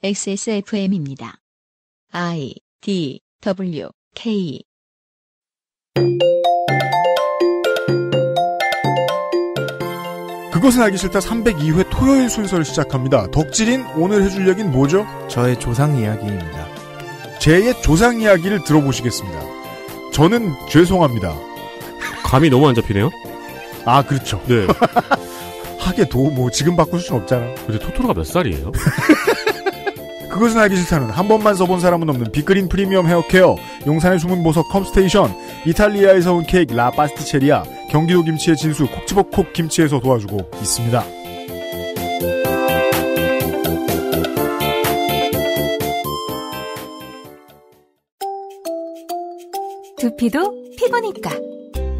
XSFM입니다. I D W K 그것은 알기 싫다 302회 토요일 순서를 시작합니다. 덕질인 오늘 해줄 얘기는 뭐죠? 저의 조상 이야기입니다. 제의 조상 이야기를 들어보시겠습니다. 저는 죄송합니다. 감이 너무 안 잡히네요. 아 그렇죠. 네. 하게 도뭐 지금 바꿀 수는 없잖아. 근데 토토로가 몇 살이에요? 그것은 알기 싫다는 한 번만 써본 사람은 없는 빅그린 프리미엄 헤어케어, 용산의 숨은 보석 컴스테이션, 이탈리아에서 온 케이크 라 파스티체리아, 경기도 김치의 진수 콕지버콕 김치에서 도와주고 있습니다. 두피도 피부니까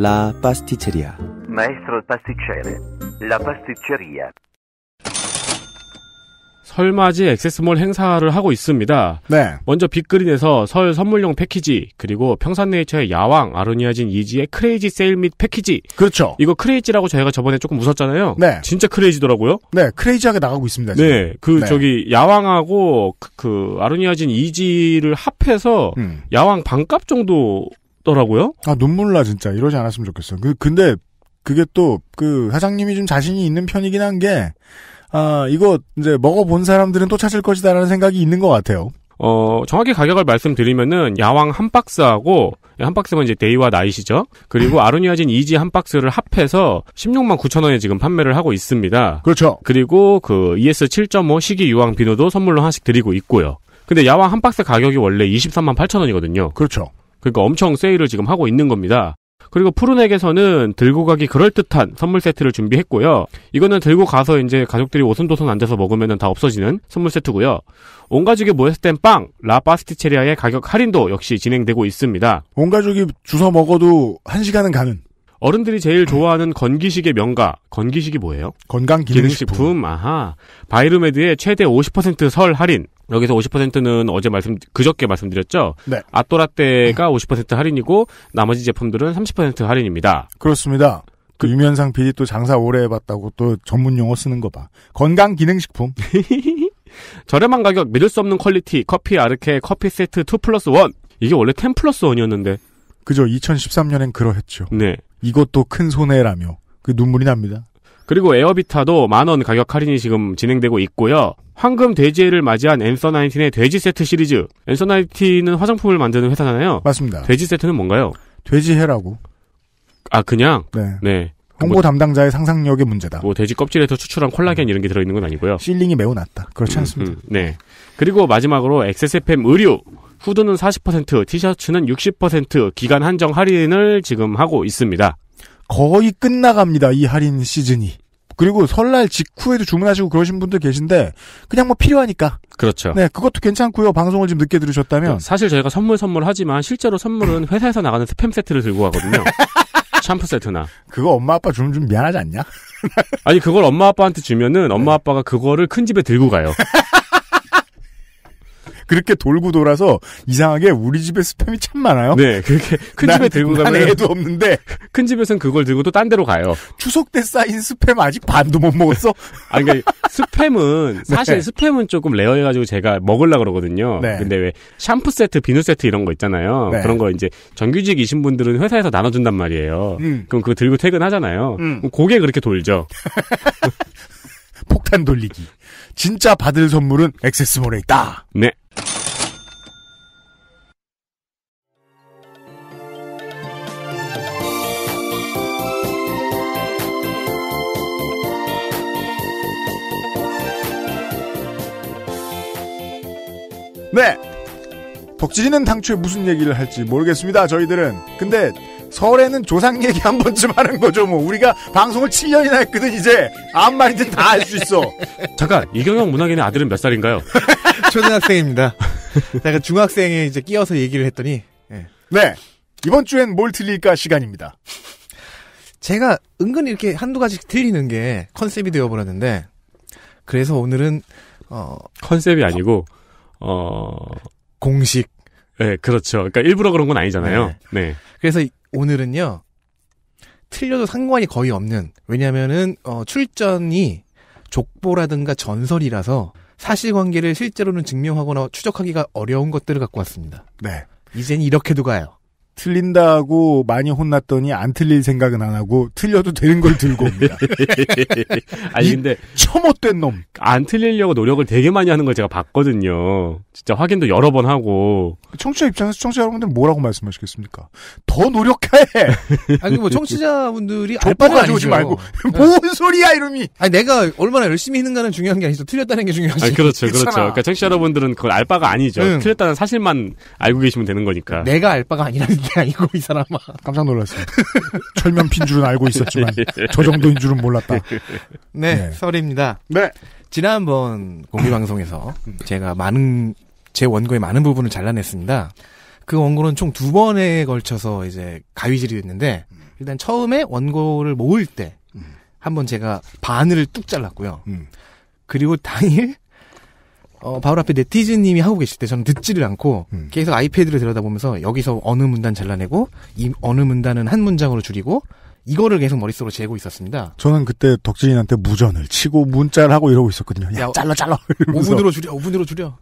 La pasticceria. Maestro pasticcere. La pasticceria. 설맞이 액세스몰 행사를 하고 있습니다. 네. 먼저 빅그린에서 설 선물용 패키지 그리고 평산네이처의 야왕 아로니아진 이지의 크레이지 세일 및 패키지. 그렇죠. 이거 크레이지라고 저희가 저번에 조금 웃었잖아요. 네. 진짜 크레이지더라고요. 네. 크레이지하게 나가고 있습니다. 지금. 네. 그 네. 저기 야왕하고 그, 그 아로니아진 이지를 합해서 음. 야왕 반값 정도 울더라고요아 눈물 나 진짜 이러지 않았으면 좋겠어그 근데 그게 또그 사장님이 좀 자신이 있는 편이긴 한 게 아 이거 이제 먹어본 사람들은 또 찾을 것이다라는 생각이 있는 것 같아요. 어, 정확히 가격을 말씀드리면은 야왕 한 박스하고 한 박스면 이제 데이와 나이시죠. 그리고 음. 아로니아진 이지 한 박스를 합해서 16만 9천 원에 지금 판매를 하고 있습니다. 그렇죠. 그리고 그 ES 7.5 시기 유황 비누도 선물로 하나씩 드리고 있고요. 근데 야왕 한 박스 가격이 원래 23만 8천 원이거든요. 그렇죠. 그러니까 엄청 세일을 지금 하고 있는 겁니다. 그리고 푸른액에서는 들고 가기 그럴듯한 선물 세트를 준비했고요. 이거는 들고 가서 이제 가족들이 오손도손 앉아서 먹으면 다 없어지는 선물 세트고요. 온 가족이 모였을 땐 빵, 라파스티체리아의 가격 할인도 역시 진행되고 있습니다. 온 가족이 주워 먹어도 한 시간은 가는. 어른들이 제일 좋아하는 건기식의 명가. 건기식이 뭐예요? 건강 기능식품. 기능식품. 아하. 바이르메드의 최대 50%설 할인. 여기서 50%는 어제 말씀 그저께 말씀드렸죠. 네. 아또라떼가50% 할인이고 나머지 제품들은 30% 할인입니다. 그렇습니다. 그 유면상 PD 또 장사 오래 해봤다고 또 전문 용어 쓰는 거 봐. 건강 기능식품. 저렴한 가격 믿을 수 없는 퀄리티 커피 아르케 커피 세트 2 플러스 1 이게 원래 10 플러스 1이었는데 그죠 2013년엔 그러했죠 네 이것도 큰 손해라며 그 눈물이 납니다 그리고 에어비타도 만원 가격 할인이 지금 진행되고 있고요. 황금 돼지를 맞이한 앤서 나인틴의 돼지 세트 시리즈. 앤서 나인틴은 화장품을 만드는 회사잖아요. 맞습니다. 돼지 세트는 뭔가요? 돼지 해라고. 아 그냥. 네. 네. 홍보 뭐, 담당자의 상상력의 문제다. 뭐 돼지 껍질에서 추출한 콜라겐 음. 이런 게 들어있는 건 아니고요. 실링이 매우 낮다. 그렇지 음, 않습니다. 음, 네. 그리고 마지막으로 XSFM 의류. 후드는 40%, 티셔츠는 60% 기간 한정 할인을 지금 하고 있습니다. 거의 끝나갑니다. 이 할인 시즌이. 그리고 설날 직후에도 주문하시고 그러신 분들 계신데 그냥 뭐 필요하니까. 그렇죠. 네, 그것도 괜찮고요. 방송을 좀 늦게 들으셨다면. 네, 사실 저희가 선물 선물하지만 실제로 선물은 회사에서 나가는 스팸 세트를 들고 가거든요. 샴푸 세트나. 그거 엄마 아빠 주면 좀 미안하지 않냐? 아니 그걸 엄마 아빠한테 주면은 엄마 네. 아빠가 그거를 큰 집에 들고 가요. 그렇게 돌고 돌아서 이상하게 우리 집에 스팸이 참 많아요. 네, 그렇게 큰 집에 들고 가면 애도 없는데 큰 집에선 그걸 들고 또 딴 데로 가요. 추석 때 쌓인 스팸 아직 반도 못 먹었어? 아니 그러니까 스팸은 네. 사실 네. 스팸은 조금 레어해 가지고 제가 먹을라 그러거든요. 네. 근데 왜 샴푸 세트, 비누 세트 이런 거 있잖아요. 네. 그런 거 이제 정규직이신 분들은 회사에서 나눠 준단 말이에요. 음. 그럼 그거 들고 퇴근하잖아요. 음. 고개 그렇게 돌죠. 폭탄 돌리기. 진짜 받을 선물은 액세스몰에 있다. 네. 네. 덕질이는 당초에 무슨 얘기를 할지 모르겠습니다. 저희들은. 근데 설에는 조상 얘기 한 번쯤 하는 거죠. 뭐 우리가 방송을 7년이나 했거든 이제 아무 말이든 다할수 있어. 잠깐 이경영 문학인의 아들은 몇 살인가요? 초등학생입니다. 제가 중학생에 이제 끼어서 얘기를 했더니 네. 네. 이번 주엔 뭘틀릴까 시간입니다. 제가 은근 이렇게 한두 가지 들리는 게 컨셉이 되어버렸는데 그래서 오늘은 어 컨셉이 아니고 어 공식. 네, 그렇죠. 그러니까 일부러 그런 건 아니잖아요. 네. 네. 그래서 오늘은요. 틀려도 상관이 거의 없는 왜냐하면은 어, 출전이 족보라든가 전설이라서 사실관계를 실제로는 증명하거나 추적하기가 어려운 것들을 갖고 왔습니다. 네. 이젠 이렇게도 가요. 틀린다고 많이 혼났더니 안 틀릴 생각은 안 하고 틀려도 되는 걸 들고 옵니다. 아니 근데 처못된 놈. 안 틀리려고 노력을 되게 많이 하는 걸 제가 봤거든요. 진짜 확인도 여러 번 하고. 청취자 입장에서 청취자 여러분들 뭐라고 말씀하시겠습니까? 더 노력해. 아니 뭐 청취자분들이 알바를 가져오지 말고 네. 뭔 소리야 이름이 아니 내가 얼마나 열심히 했는가는 중요한 게 아니죠. 틀렸다는 게 중요하지. 아니, 그렇죠, 그렇죠. 그잖아 그러니까 청취자 여러분들은 그걸 알바가 아니죠. 응. 틀렸다는 사실만 알고 계시면 되는 거니까. 내가 알바가 아니라 이기 아니고 이 사람아. 깜짝 놀랐어요. 철면핀 줄은 알고 있었지만 저 정도인 줄은 몰랐다. 네, 썰입니다 네. 네. 지난번 공개 방송에서 제가 많은 제 원고의 많은 부분을 잘라냈습니다. 그 원고는 총 두 번에 걸쳐서 이제 가위질이 됐는데 일단 처음에 원고를 모을 때 음. 한번 제가 바늘을 뚝 잘랐고요. 음. 그리고 당일 어, 바울 앞에 네티즌님이 하고 계실 때 저는 듣지를 않고 음. 계속 아이패드를 들여다보면서 여기서 어느 문단 잘라내고 이 어느 문단은 한 문장으로 줄이고 이거를 계속 머릿속으로 재고 있었습니다. 저는 그때 덕진이한테 무전을 치고 문자를 하고 이러고 있었거든요. 야, 야 잘라 잘라. 5분으로 줄여. 5분으로 줄여.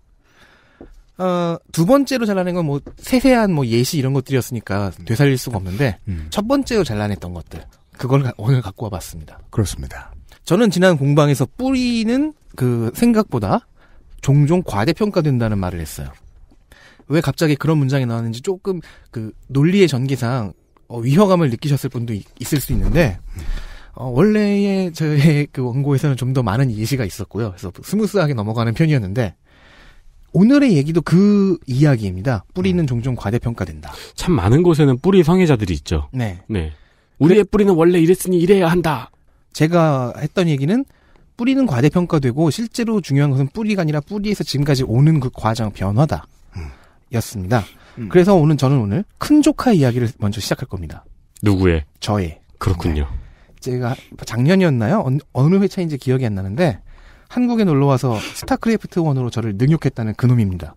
어, 두 번째로 잘라낸 건 뭐 세세한 뭐 예시 이런 것들이었으니까 음. 되살릴 수가 없는데 음. 첫 번째로 잘라냈던 것들 그걸 가, 오늘 갖고 와봤습니다. 그렇습니다. 저는 지난 공방에서 뿌리는 그 생각보다 종종 과대평가된다는 말을 했어요. 왜 갑자기 그런 문장이 나왔는지 조금 그 논리의 전개상 어, 위화감을 느끼셨을 분도 이, 있을 수 있는데 어, 원래의 저의 그 원고에서는 좀 더 많은 예시가 있었고요. 그래서 스무스하게 넘어가는 편이었는데 오늘의 얘기도 그 이야기입니다. 뿌리는 음. 종종 과대평가된다. 참 많은 곳에는 뿌리 성애자들이 있죠. 네. 네. 우리의 그 뿌리는 원래 이랬으니 이래야 한다. 제가 했던 얘기는 뿌리는 과대평가되고 실제로 중요한 것은 뿌리가 아니라 뿌리에서 지금까지 오는 그 과정 변화다. 음. 였습니다. 음. 그래서 오늘 저는 오늘 큰 조카 이야기를 먼저 시작할 겁니다. 누구의? 저의. 그렇군요. 네. 제가 작년이었나요? 어느 회차인지 기억이 안 나는데 한국에 놀러 와서 스타크래프트 원으로 저를 능욕했다는 그놈입니다.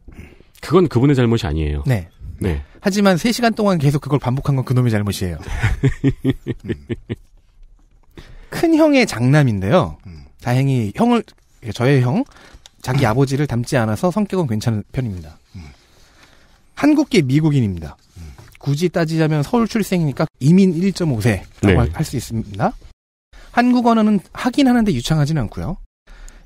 그건 그분의 잘못이 아니에요. 네. 네. 하지만 3시간 동안 계속 그걸 반복한 건 그놈의 잘못이에요. 음. 큰 형의 장남인데요. 음. 다행히 형을 저의 형 자기 음. 아버지를 닮지 않아서 성격은 괜찮은 편입니다. 음. 한국계 미국인입니다. 음. 굳이 따지자면 서울 출생이니까 이민 1.5세라고 네. 할수 있습니다. 한국 언어는 하긴 하는데 유창하지는 않고요.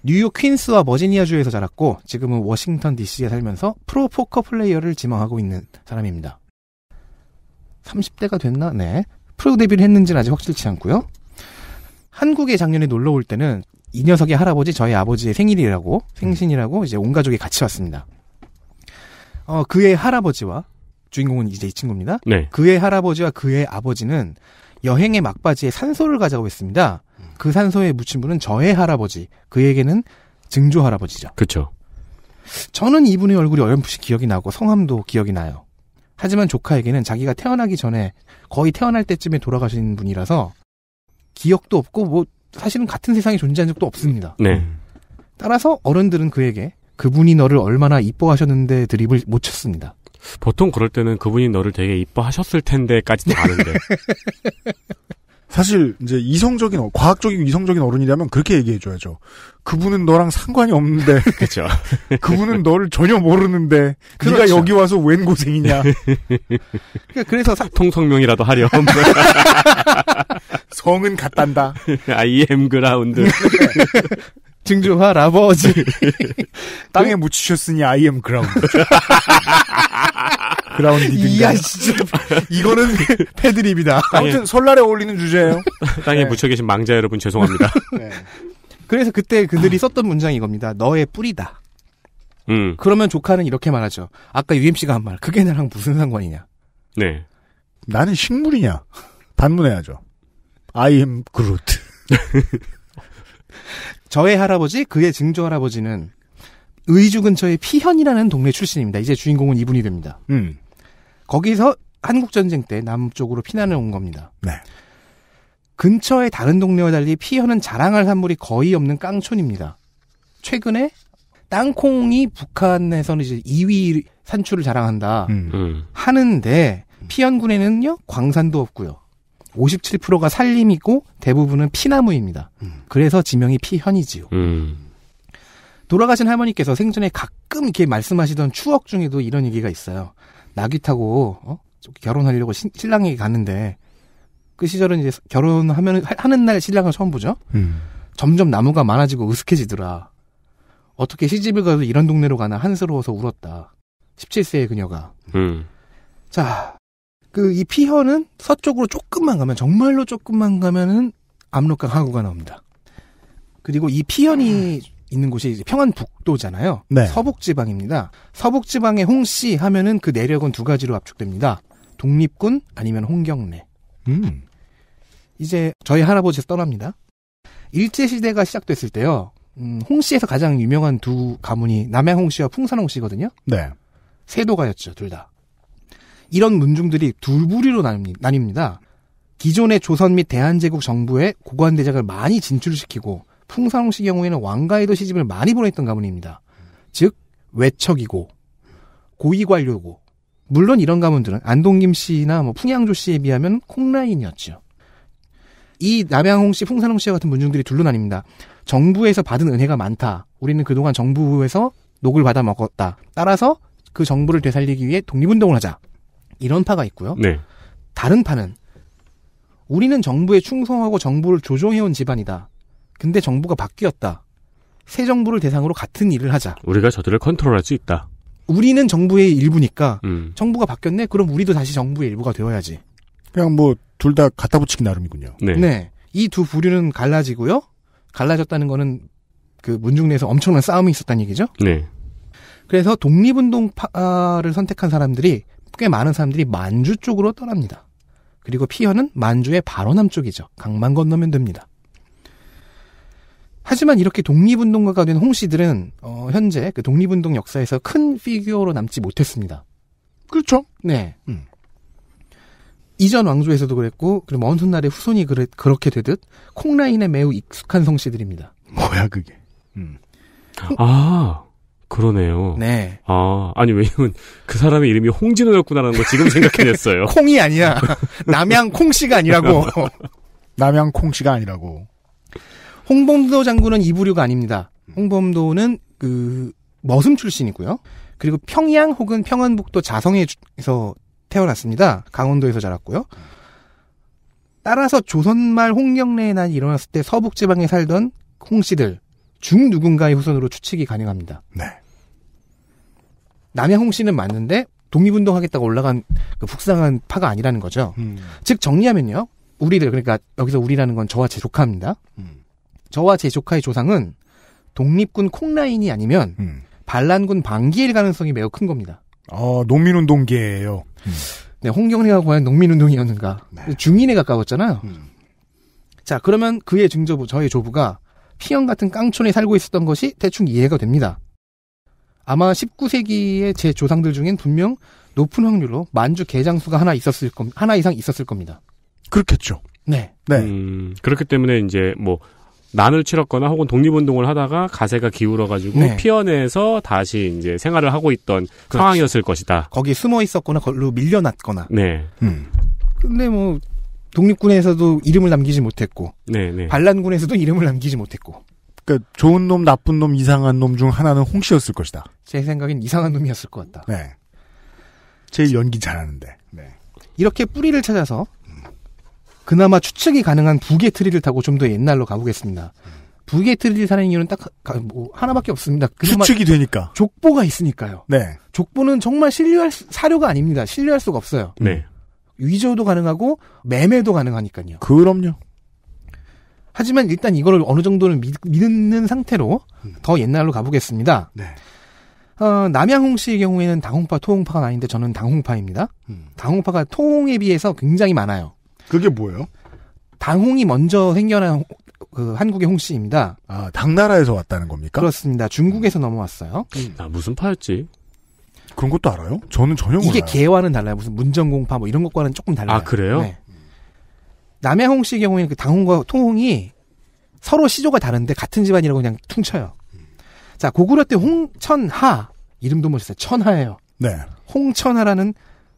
뉴욕 퀸스와 버지니아주에서 자랐고 지금은 워싱턴 DC에 살면서 프로 포커 플레이어를 지망하고 있는 사람입니다. 30대가 됐나? 네. 프로 데뷔를 했는지는 아직 확실치 않고요. 한국에 작년에 놀러 올 때는 이 녀석의 할아버지 저희 아버지의 생일이라고 생신이라고 이제 온 가족이 같이 왔습니다. 어 그의 할아버지와 주인공은 이제 이 친구입니다. 네. 그의 할아버지와 그의 아버지는 여행의 막바지에 산소를 가져고 했습니다. 그 산소에 묻힌 분은 저의 할아버지, 그에게는 증조 할아버지죠. 그렇죠. 저는 이분의 얼굴이 어렴풋이 기억이 나고 성함도 기억이 나요. 하지만 조카에게는 자기가 태어나기 전에 거의 태어날 때쯤에 돌아가신 분이라서 기억도 없고 뭐 사실은 같은 세상에 존재한 적도 없습니다. 네. 음. 따라서 어른들은 그에게 그분이 너를 얼마나 이뻐하셨는데 드립을 못 쳤습니다. 보통 그럴 때는 그분이 너를 되게 이뻐하셨을 텐데까지 다 아는데. 사실 이제 이성적인 과학적이고 이성적인 어른이라면 그렇게 얘기해 줘야죠. 그분은 너랑 상관이 없는데. 그렇죠. 그분은 너를 전혀 모르는데 그렇죠. 여기 와서 웬 고생이냐. 그러니까 그래서 러니까그 사... 통성명이라도 하렴. 성은 같단다. I am 그라운드. 증조할 아버지. 땅에 묻히셨으니 I am 그라운드. 그라운디든가. 이야, 진짜. 이거는 패드립이다. 아무튼 설날에 어울리는 주제예요. 땅에 네. 묻혀 계신 망자 여러분 죄송합니다. 네. 그래서 그때 그들이 썼던 문장이 이겁니다. 너의 뿌리다. 음. 그러면 조카는 이렇게 말하죠. 아까 UMC가 한 말. 그게 나랑 무슨 상관이냐. 네. 나는 식물이냐. 반문해야죠. I am Groot. 저의 할아버지, 그의 증조 할아버지는 의주 근처의 피현이라는 동네 출신입니다. 이제 주인공은 이분이 됩니다. 음. 거기서 한국 전쟁 때 남쪽으로 피난을 온 겁니다. 네. 근처의 다른 동네와 달리 피현은 자랑할 산물이 거의 없는 깡촌입니다. 최근에 땅콩이 북한에서는 이제 2위 산출을 자랑한다 음. 하는데 피현군에는요 광산도 없고요. 57%가 산림이고 대부분은 피나무입니다. 음. 그래서 지명이 피현이지요. 음. 돌아가신 할머니께서 생전에 가끔 이렇게 말씀하시던 추억 중에도 이런 얘기가 있어요. 낙이 타고 어? 결혼하려고 신, 신랑에게 갔는데 그 시절은 이제 결혼하면 하는 날 신랑을 처음 보죠. 음. 점점 나무가 많아지고 으스해지더라 어떻게 시집을 가도 이런 동네로 가나 한스러워서 울었다. 17세의 그녀가. 음. 자, 그이 피현은 서쪽으로 조금만 가면 정말로 조금만 가면은 압록강 하구가 나옵니다. 그리고 이 피현이 있는 곳이 평안북도잖아요. 네. 서북지방입니다. 서북지방의 홍씨 하면은 그 내력은 두 가지로 압축됩니다. 독립군 아니면 홍경래. 음. 이제 저희 할아버지에서 떠납니다. 일제시대가 시작됐을 때요. 음, 홍씨에서 가장 유명한 두 가문이 남양홍씨와 풍산홍씨거든요. 네. 세도가였죠, 둘 다. 이런 문중들이 둘부리로 나뉩니다. 기존의 조선 및 대한제국 정부에 고관대작을 많이 진출시키고 풍산홍 씨 경우에는 왕가에도 시집을 많이 보냈던 가문입니다. 즉 외척이고 고위관료고 물론 이런 가문들은 안동김 씨나 뭐 풍양조 씨에 비하면 콩라인이었죠. 이 남양홍 씨, 풍산홍 씨와 같은 문중들이 둘로 나뉩니다. 정부에서 받은 은혜가 많다. 우리는 그동안 정부에서 녹을 받아 먹었다. 따라서 그 정부를 되살리기 위해 독립운동을 하자. 이런 파가 있고요. 네. 다른 파는 우리는 정부에 충성하고 정부를 조종해온 집안이다. 근데 정부가 바뀌었다. 새 정부를 대상으로 같은 일을 하자. 우리가 저들을 컨트롤할 수 있다. 우리는 정부의 일부니까 음. 정부가 바뀌었네. 그럼 우리도 다시 정부의 일부가 되어야지. 그냥 뭐 둘 다 갖다 붙이기 나름이군요. 네. 네. 이 두 부류는 갈라지고요. 갈라졌다는 거는 그 문중 내에서 엄청난 싸움이 있었다는 얘기죠. 네. 그래서 독립운동파를 선택한 사람들이 꽤 많은 사람들이 만주 쪽으로 떠납니다. 그리고 피현은 만주의 바로 남쪽이죠. 강만 건너면 됩니다. 하지만 이렇게 독립운동가가 된 홍씨들은 어, 현재 그 독립운동 역사에서 큰 피규어로 남지 못했습니다. 그렇죠. 네. 음. 이전 왕조에서도 그랬고 그리고 먼 훗날의 후손이 그래, 그렇게 되듯 콩라인에 매우 익숙한 성씨들입니다. 뭐야 그게? 음. 아 그러네요. 네. 아, 아니, 왜냐면 그 사람의 이름이 홍진호였구나라는 걸 지금 생각해냈어요. 콩이 아니야. 남양 콩씨가 아니라고. 남양 콩씨가 아니라고. 홍범도 장군은 이부류가 아닙니다. 홍범도는 그, 머슴 출신이고요. 그리고 평양 혹은 평안북도 자성에서 태어났습니다. 강원도에서 자랐고요. 따라서 조선말 홍경래의 난이 일어났을 때 서북지방에 살던 콩씨들중 누군가의 후손으로 추측이 가능합니다. 네. 남양홍 씨는 맞는데 독립운동하겠다고 올라간 그 북상한 파가 아니라는 거죠. 음. 즉 정리하면요. 우리들 그러니까 여기서 우리라는 건 저와 제 조카입니다. 음. 저와 제 조카의 조상은 독립군 콩라인이 아니면 음. 반란군 방기일 가능성이 매우 큰 겁니다. 어, 농민운동계예요. 음. 네, 홍경래가 과연 농민운동이었는가? 네. 중인에 가까웠잖아요. 음. 자, 그러면 그의 증조부, 저의 조부가 피형 같은 깡촌에 살고 있었던 것이 대충 이해가 됩니다. 아마 19세기의 제 조상들 중엔 분명 높은 확률로 만주 개장수가 하나 있었을 겁 하나 이상 있었을 겁니다. 그렇겠죠. 네. 네. 음, 그렇기 때문에 이제 뭐 난을 치렀거나 혹은 독립운동을 하다가 가세가 기울어가지고 네. 피어내서 다시 이제 생활을 하고 있던 그렇지. 상황이었을 것이다. 거기 숨어 있었거나 걸로 밀려났거나. 네. 음. 근데 뭐 독립군에서도 이름을 남기지 못했고, 네, 네. 반란군에서도 이름을 남기지 못했고. 그러니까 좋은 놈, 나쁜 놈, 이상한 놈 중 하나는 홍 씨였을 것이다. 제 생각엔 이상한 놈이었을 것 같다. 네. 제일 연기 잘하는데. 네. 이렇게 뿌리를 찾아서 그나마 추측이 가능한 북의 트리를 타고 좀 더 옛날로 가보겠습니다. 북의 트리를 타는 이유는 딱뭐 하나밖에 없습니다. 그 추측이 되니까. 족보가 있으니까요. 네. 족보는 정말 신뢰할 사료가 아닙니다. 신뢰할 수가 없어요. 네. 위조도 가능하고 매매도 가능하니까요. 그럼요. 하지만 일단 이거를 어느 정도는 믿, 는 상태로 음. 더 옛날로 가보겠습니다. 네. 어, 남양홍 씨의 경우에는 당홍파, 토홍파가 나뉘는데 저는 당홍파입니다. 음. 당홍파가 토홍에 비해서 굉장히 많아요. 그게 뭐예요? 당홍이 먼저 생겨난 그 한국의 홍씨입니다. 아, 당나라에서 왔다는 겁니까? 그렇습니다. 중국에서 넘어왔어요. 음. 아, 무슨 파였지? 그런 것도 알아요? 저는 전혀 몰라요. 이게 개와는 달라요. 무슨 문전공파 뭐 이런 것과는 조금 달라요. 아, 그래요? 네. 남해홍 씨의 경우에는 그 당홍과 통홍이 서로 시조가 다른데 같은 집안이라고 그냥 퉁쳐요. 자, 고구려 때 홍천하 이름도 멋있어요. 천하예요. 네. 홍천하라는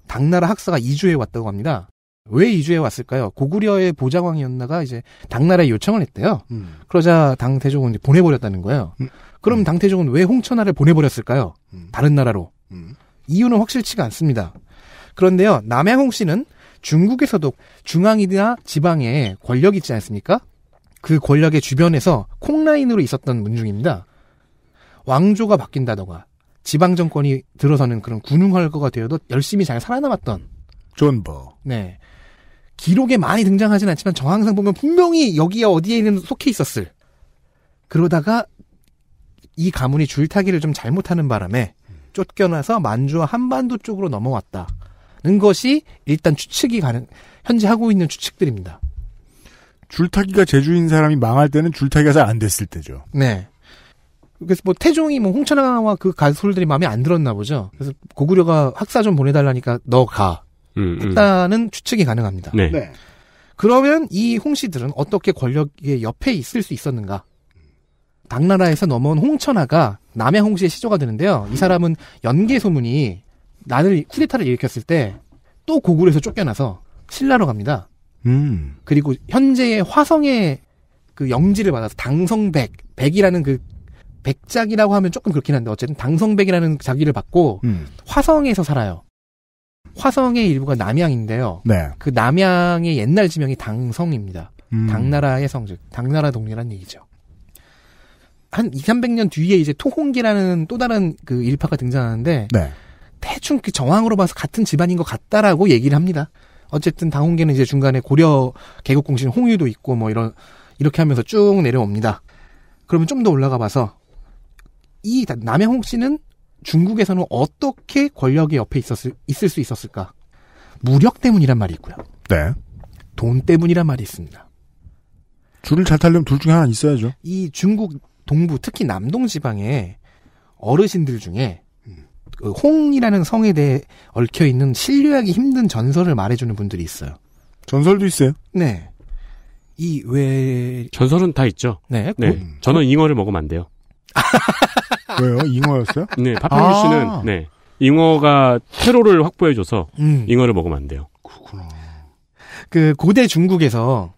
당나라 학사가 이주해 왔다고 합니다. 왜 이주해 왔을까요? 고구려의 보좌왕이었나가 이제 당나라에 요청을 했대요. 음. 그러자 당태종은 이제 보내버렸다는 거예요. 음. 그럼 음. 당태종은 왜 홍천하를 보내버렸을까요? 음. 다른 나라로. 음. 이유는 확실치가 않습니다. 그런데요, 남해홍 씨는 중국에서도 중앙이나 지방에 권력이 있지 않습니까? 그 권력의 주변에서 콩라인으로 있었던 문중입니다. 왕조가 바뀐다던가 지방 정권이 들어서는 그런 군웅헐거가 되어도 열심히 잘 살아남았던 존버. 네. 기록에 많이 등장하진 않지만 정황상 보면 분명히 여기에 어디에 있는 속해 있었을. 그러다가 이 가문이 줄타기를 좀 잘못하는 바람에 쫓겨나서 만주와 한반도 쪽으로 넘어왔다. 있다는 것이 일단 추측이 가능, 현재 하고 있는 추측들입니다. 줄타기가 제주인 사람이 망할 때는 줄타기가 잘 안 됐을 때죠. 네. 그래서 뭐 태종이 뭐 홍천왕과 그 가솔들이 마음에 안 들었나 보죠. 그래서 고구려가 학사 좀 보내달라니까 너 가. 음, 음. 했다는 추측이 가능합니다. 네. 네. 그러면 이 홍씨들은 어떻게 권력의 옆에 있을 수 있었는가? 당나라에서 넘어온 홍천하가 남해 홍씨의 시조가 되는데요. 이 사람은 연개 소문이 나를 쿠데타를 일으켰을 때 또 고구려에서 쫓겨나서 신라로 갑니다. 음. 그리고 현재의 화성의 그 영지를 받아서 당성백 백이라는 그 백작이라고 하면 조금 그렇긴 한데 어쨌든 당성백이라는 자기를 받고 음. 화성에서 살아요. 화성의 일부가 남양인데요. 네. 그 남양의 옛날 지명이 당성입니다. 음. 당나라의 성 즉, 당나라 동네는 얘기죠. 한 2, 300년 뒤에 이제 토홍기라는 또 다른 그 일파가 등장하는데 네. 대충 그 정황으로 봐서 같은 집안인 것 같다라고 얘기를 합니다. 어쨌든 당홍계는 이제 중간에 고려 개국 공신 홍유도 있고 뭐 이런 이렇게 하면서 쭉 내려옵니다. 그러면 좀 더 올라가 봐서 이 남양홍 씨는 중국에서는 어떻게 권력의 옆에 있었을 있을 수 있었을까? 무력 때문이란 말이 있고요. 네. 돈 때문이란 말이 있습니다. 줄을 잘 타려면 둘 중에 하나 있어야죠. 이 중국 동부 특히 남동 지방의 어르신들 중에 그 홍이라는 성에 대해 얽혀 있는 신뢰하기 힘든 전설을 말해주는 분들이 있어요. 전설도 있어요? 네. 이 왜? 전설은 다 있죠. 네. 네. 그 저는 잉어를 먹으면 안 돼요. 왜요? 잉어였어요? 네. 파평규 아~ 씨는 네 잉어가 테러를 확보해줘서 음. 잉어를 먹으면 안 돼요. 그렇구나. 그 고대 중국에서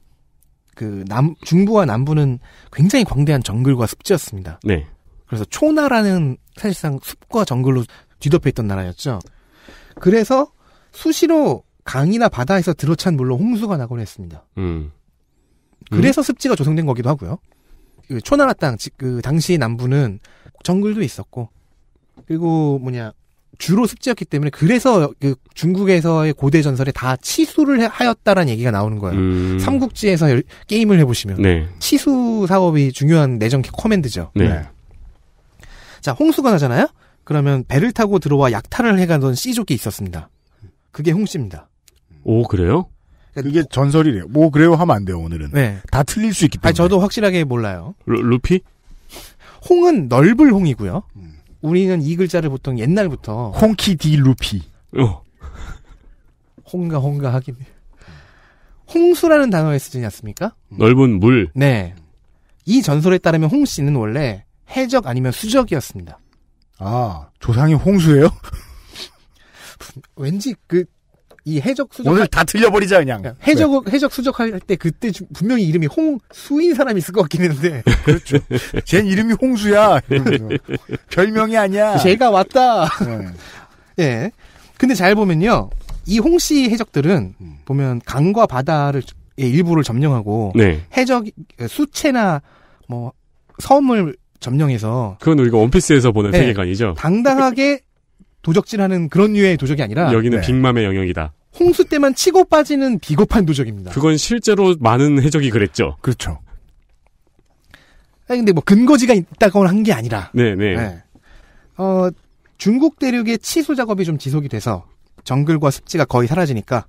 그 남, 중부와 남부는 굉장히 광대한 정글과 습지였습니다. 네. 그래서 초나라는 사실상 숲과 정글로 뒤덮여 있던 나라였죠. 그래서 수시로 강이나 바다에서 들어찬 물로 홍수가 나곤 했습니다. 음. 그래서 습지가 조성된 거기도 하고요. 그 초나라 땅, 그 당시 남부는 정글도 있었고, 그리고 뭐냐, 주로 습지였기 때문에 그래서 그 중국에서의 고대 전설에 다 치수를 하였다라는 얘기가 나오는 거예요. 음. 삼국지에서 게임을 해보시면 네. 치수 사업이 중요한 내정 커맨드죠. 네. 네. 자, 홍수가 나잖아요. 그러면 배를 타고 들어와 약탈을 해가던 씨족이 있었습니다. 그게 홍씨입니다. 오 그래요? 그게 전설이래요. 뭐 그래요 하면 안 돼요 오늘은. 네. 다 틀릴 수 있기 때문에. 아니, 저도 확실하게 몰라요. 루, 루피? 홍은 넓을 홍이고요. 음. 우리는 이 글자를 보통 옛날부터 홍키 디 루피. 어. 홍가 홍가 하긴. 홍수라는 단어에 쓰지 않습니까? 음. 넓은 물. 네. 이 전설에 따르면 홍 씨는 원래 해적 아니면 수적이었습니다. 아, 조상이 홍수예요? 왠지 그, 이 해적 수적. 오늘 다 틀려버리자, 그냥. 해적, 네. 해적 수적할 때 그때 분명히 이름이 홍수인 사람이 있을 것 같긴 했는데. 그렇죠. 쟨 이름이 홍수야. 그렇죠. 별명이 아니야. 제가 왔다. 네. 예. 네. 근데 잘 보면요. 이 홍씨 해적들은 음. 보면 강과 바다를 예, 일부를 점령하고 네. 해적 수채나 뭐 섬을 점령해서 그건 우리가 원피스에서 보는 네, 세계관이죠. 당당하게 도적질하는 그런 류의 도적이 아니라 여기는 네. 빅맘의 영역이다. 홍수 때만 치고 빠지는 비겁한 도적입니다. 그건 실제로 많은 해적이 그랬죠. 그렇죠. 아니 근데 뭐 근거지가 있다거나 한 게 아니라 네네. 네. 네. 어, 중국 대륙의 치수 작업이 좀 지속이 돼서 정글과 습지가 거의 사라지니까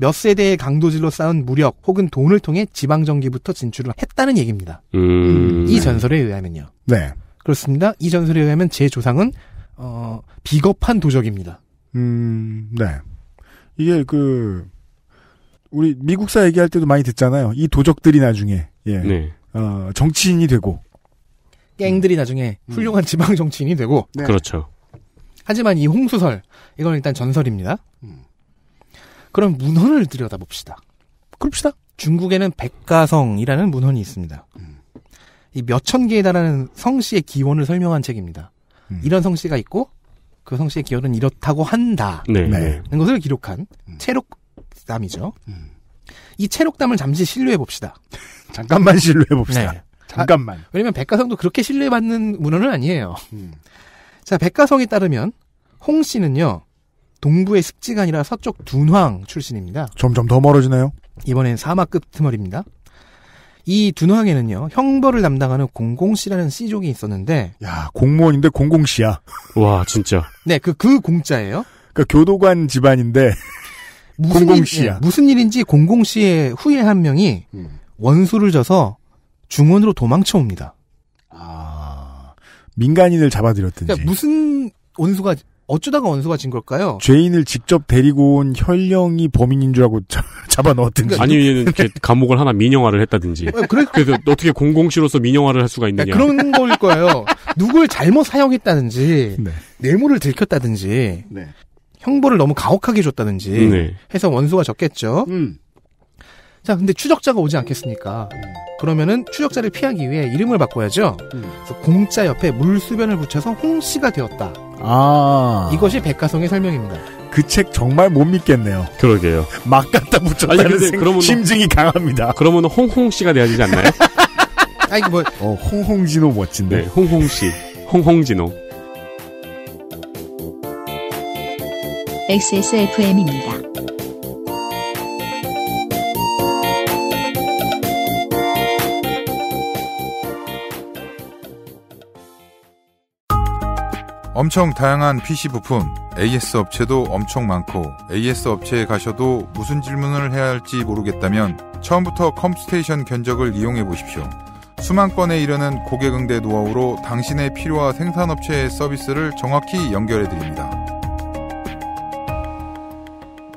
몇 세대의 강도질로 쌓은 무력 혹은 돈을 통해 지방 정기부터 진출을 했다는 얘기입니다. 음... 이 전설에 의하면요. 네. 그렇습니다. 이 전설에 의하면 제 조상은 어, 비겁한 도적입니다. 음, 네. 이게 그 우리 미국사 얘기할 때도 많이 듣잖아요. 이 도적들이 나중에 예. 네. 어, 정치인이 되고 깽들이 나중에 음. 훌륭한 지방 정치인이 되고 네. 그렇죠. 하지만 이 홍수설 이건 일단 전설입니다. 음. 그럼 문헌을 들여다봅시다. 그럽시다. 중국에는 백가성이라는 문헌이 있습니다. 음. 이 몇천 개에 달하는 성씨의 기원을 설명한 책입니다. 음. 이런 성씨가 있고 그 성씨의 기원은 이렇다고 한다. 네. 네. 는 것을 기록한 음. 체록담이죠. 음. 이 체록담을 잠시 신뢰해 봅시다. 잠깐만 신뢰해 봅시다. 네. 잠깐만. 아, 왜냐면 백가성도 그렇게 신뢰받는 문헌은 아니에요. 음. 자, 백가성에 따르면 홍 씨는요. 동부의 습지가 아니라 서쪽 둔황 출신입니다. 점점 더 멀어지네요. 이번엔 사막급 트머리입니다. 이 둔황에는요 형벌을 담당하는 공공씨라는 씨족이 있었는데 야 공무원인데 공공씨야 와 진짜 네그그 그 공짜예요 그 교도관 집안인데 무슨 공공씨야 일, 네, 무슨 일인지 공공씨의 후예 한 명이 음. 원수를 져서 중원으로 도망쳐 옵니다 아 민간인을 잡아들였든지 그러니까 무슨 원수가 어쩌다가 원수가 진 걸까요? 죄인을 직접 데리고 온 혈령이 범인인 줄 알고 잡아 넣었든지. 아니, 얘는 이렇게 감옥을 하나 민영화를 했다든지. 어, 그래, 서 어떻게 공공시로서 민영화를 할 수가 있느냐. 네, 그런 걸 거예요. 누굴 잘못 사용했다든지, 네. 뇌물을 들켰다든지, 네. 형벌을 너무 가혹하게 줬다든지 네. 해서 원수가 적겠죠. 음. 자, 근데 추적자가 오지 않겠습니까? 그러면은 추적자를 피하기 위해 이름을 바꿔야죠. 음. 그래서 공짜 옆에 물수변을 붙여서 홍씨가 되었다. 아. 이것이 백가성의 설명입니다. 그 책 정말 못 믿겠네요. 그러게요. 막 갖다 붙였다는 아니, 그러면, 심증이 강합니다. 그러면 홍홍씨가 돼야 되지 않나요? 아니, 뭐. 어, 홍홍진호 멋진데. 네, 홍홍씨. 홍홍진호. XSFM입니다. 엄청 다양한 PC 부품, AS 업체도 엄청 많고 AS 업체에 가셔도 무슨 질문을 해야 할지 모르겠다면 처음부터 컴스테이션 견적을 이용해 보십시오. 수만 건에 이르는 고객응대 노하우로 당신의 필요와 생산업체의 서비스를 정확히 연결해 드립니다.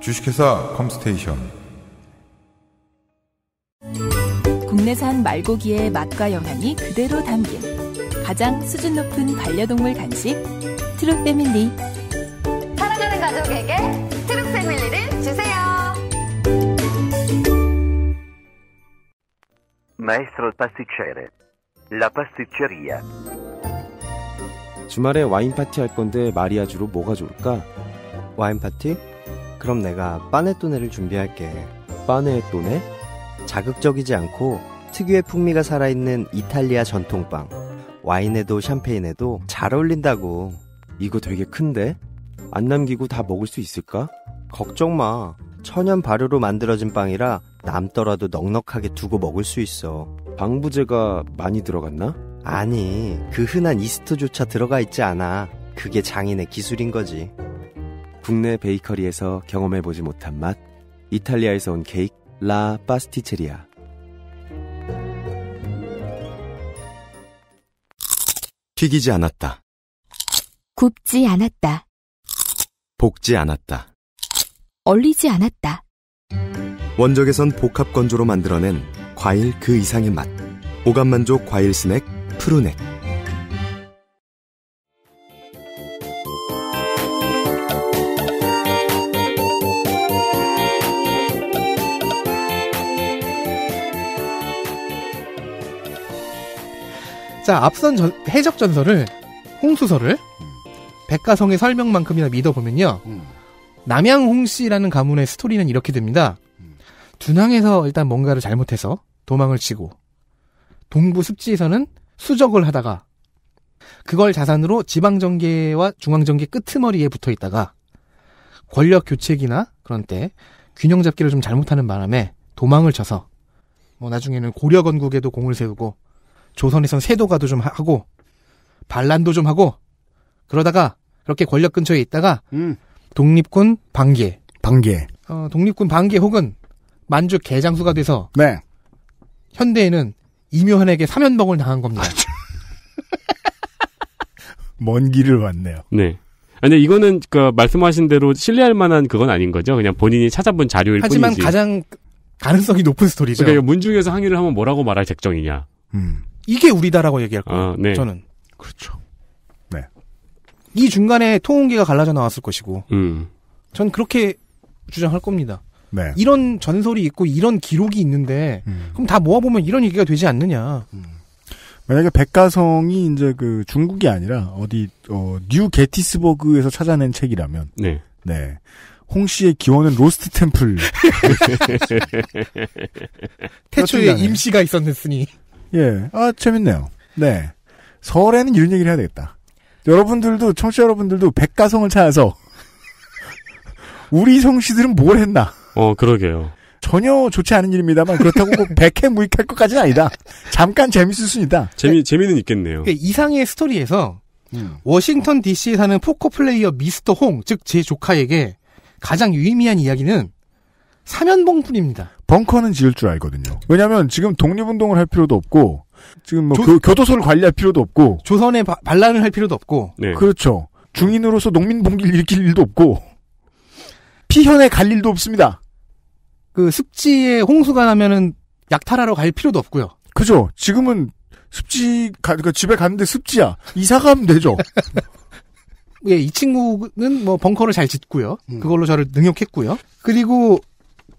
주식회사 컴스테이션 국내산 말고기의 맛과 영양이 그대로 담긴 가장 수준 높은 반려동물 간식 트루 패밀리. 사랑하는 가족에게 트루 패밀리를 주세요. Maestro pasticcere. 주말에 와인 파티 할 건데 마리아주로 뭐가 좋을까? 와인 파티? 그럼 내가 빠네또네를 준비할게. 빠네또네? 자극적이지 않고 특유의 풍미가 살아있는 이탈리아 전통빵. 와인에도 샴페인에도 잘 어울린다고. 이거 되게 큰데? 안 남기고 다 먹을 수 있을까? 걱정 마. 천연 발효로 만들어진 빵이라 남더라도 넉넉하게 두고 먹을 수 있어. 방부제가 많이 들어갔나? 아니, 그 흔한 이스트조차 들어가 있지 않아. 그게 장인의 기술인 거지. 국내 베이커리에서 경험해보지 못한 맛. 이탈리아에서 온 케이크, 라 파스티체리아. 튀기지 않았다. 굽지 않았다. 볶지 않았다. 얼리지 않았다. 원적에선 복합 건조로 만들어낸 과일 그 이상의 맛. 오감 만족 과일 스낵 푸르넥. 자, 앞선 전, 해적 전설을 홍수설을 백가성의 설명만큼이나 믿어보면요. 음. 남양홍 씨라는 가문의 스토리는 이렇게 됩니다. 음. d u 에서 일단 뭔가를 잘못해서 도망을 치고 동부 습지에서는 수적을 하다가 그걸 자산으로 지방정계와 중앙정계 끄트머리에 붙어 있다가 권력 교체기나 그런 때 균형 잡기를 좀 잘못하는 바람에 도망을 쳐서 뭐 나중에는 고려 건국에도 공을 세우고 조선에선 세도가도 좀 하고 반란도 좀 하고 그러다가 그렇게 권력 근처에 있다가 음. 독립군 반기반기 어, 독립군 반기 혹은 만주 개장수가 돼서 네. 현대에는 이묘한에게 사면봉을 당한 겁니다. 먼 길을 왔네요. 네. 아, 근데 이거는 그 말씀하신 대로 신뢰할 만한 그건 아닌 거죠. 그냥 본인이 찾아본 자료일 하지만 뿐이지. 하지만 가장 가능성이 높은 스토리죠. 그러니까 문중에서 항의를 하면 뭐라고 말할 작정이냐. 음. 이게 우리다라고 얘기할 거예요. 아, 네. 저는. 그렇죠. 이 중간에 통운계가 갈라져 나왔을 것이고 음. 전 그렇게 주장할 겁니다. 네. 이런 전설이 있고 이런 기록이 있는데 음. 그럼 다 모아보면 이런 얘기가 되지 않느냐. 음. 만약에 백가성이 이제 그 중국이 아니라 어디 어, 뉴 게티스버그에서 찾아낸 책이라면 네. 네. 홍 씨의 기원은 로스트 템플. 태초에 임시가 있었으니. 예. 아, 재밌네요. 네. 설에는 이런 얘기를 해야 되겠다. 여러분들도 청취자 여러분들도 백가성을 찾아서 우리 성씨들은 뭘 했나? 어 그러게요. 전혀 좋지 않은 일입니다만 그렇다고 뭐 백해 무익할 것까지는 아니다. 잠깐 재밌을 수 있다. 재미 재미는 있겠네요. 그러니까 이상의 스토리에서 음. 워싱턴 D.C.에 사는 포커 플레이어 미스터 홍, 즉 제 조카에게 가장 유의미한 이야기는 사면봉뿐입니다. 벙커는 지을 줄 알거든요. 왜냐하면 지금 독립운동을 할 필요도 없고 지금 뭐 조, 그 교도소를 관리할 필요도 없고 조선에 바, 반란을 할 필요도 없고 네. 그렇죠. 중인으로서 농민 봉기를 일으킬 일도 없고 피현에 갈 일도 없습니다. 그 습지에 홍수가 나면은 약탈하러 갈 필요도 없고요. 그죠. 지금은 습지 가, 그 집에 갔는데 습지야. 이사 가면 되죠. 예, 이 친구는 뭐 벙커를 잘 짓고요. 음. 그걸로 저를 능욕했고요. 그리고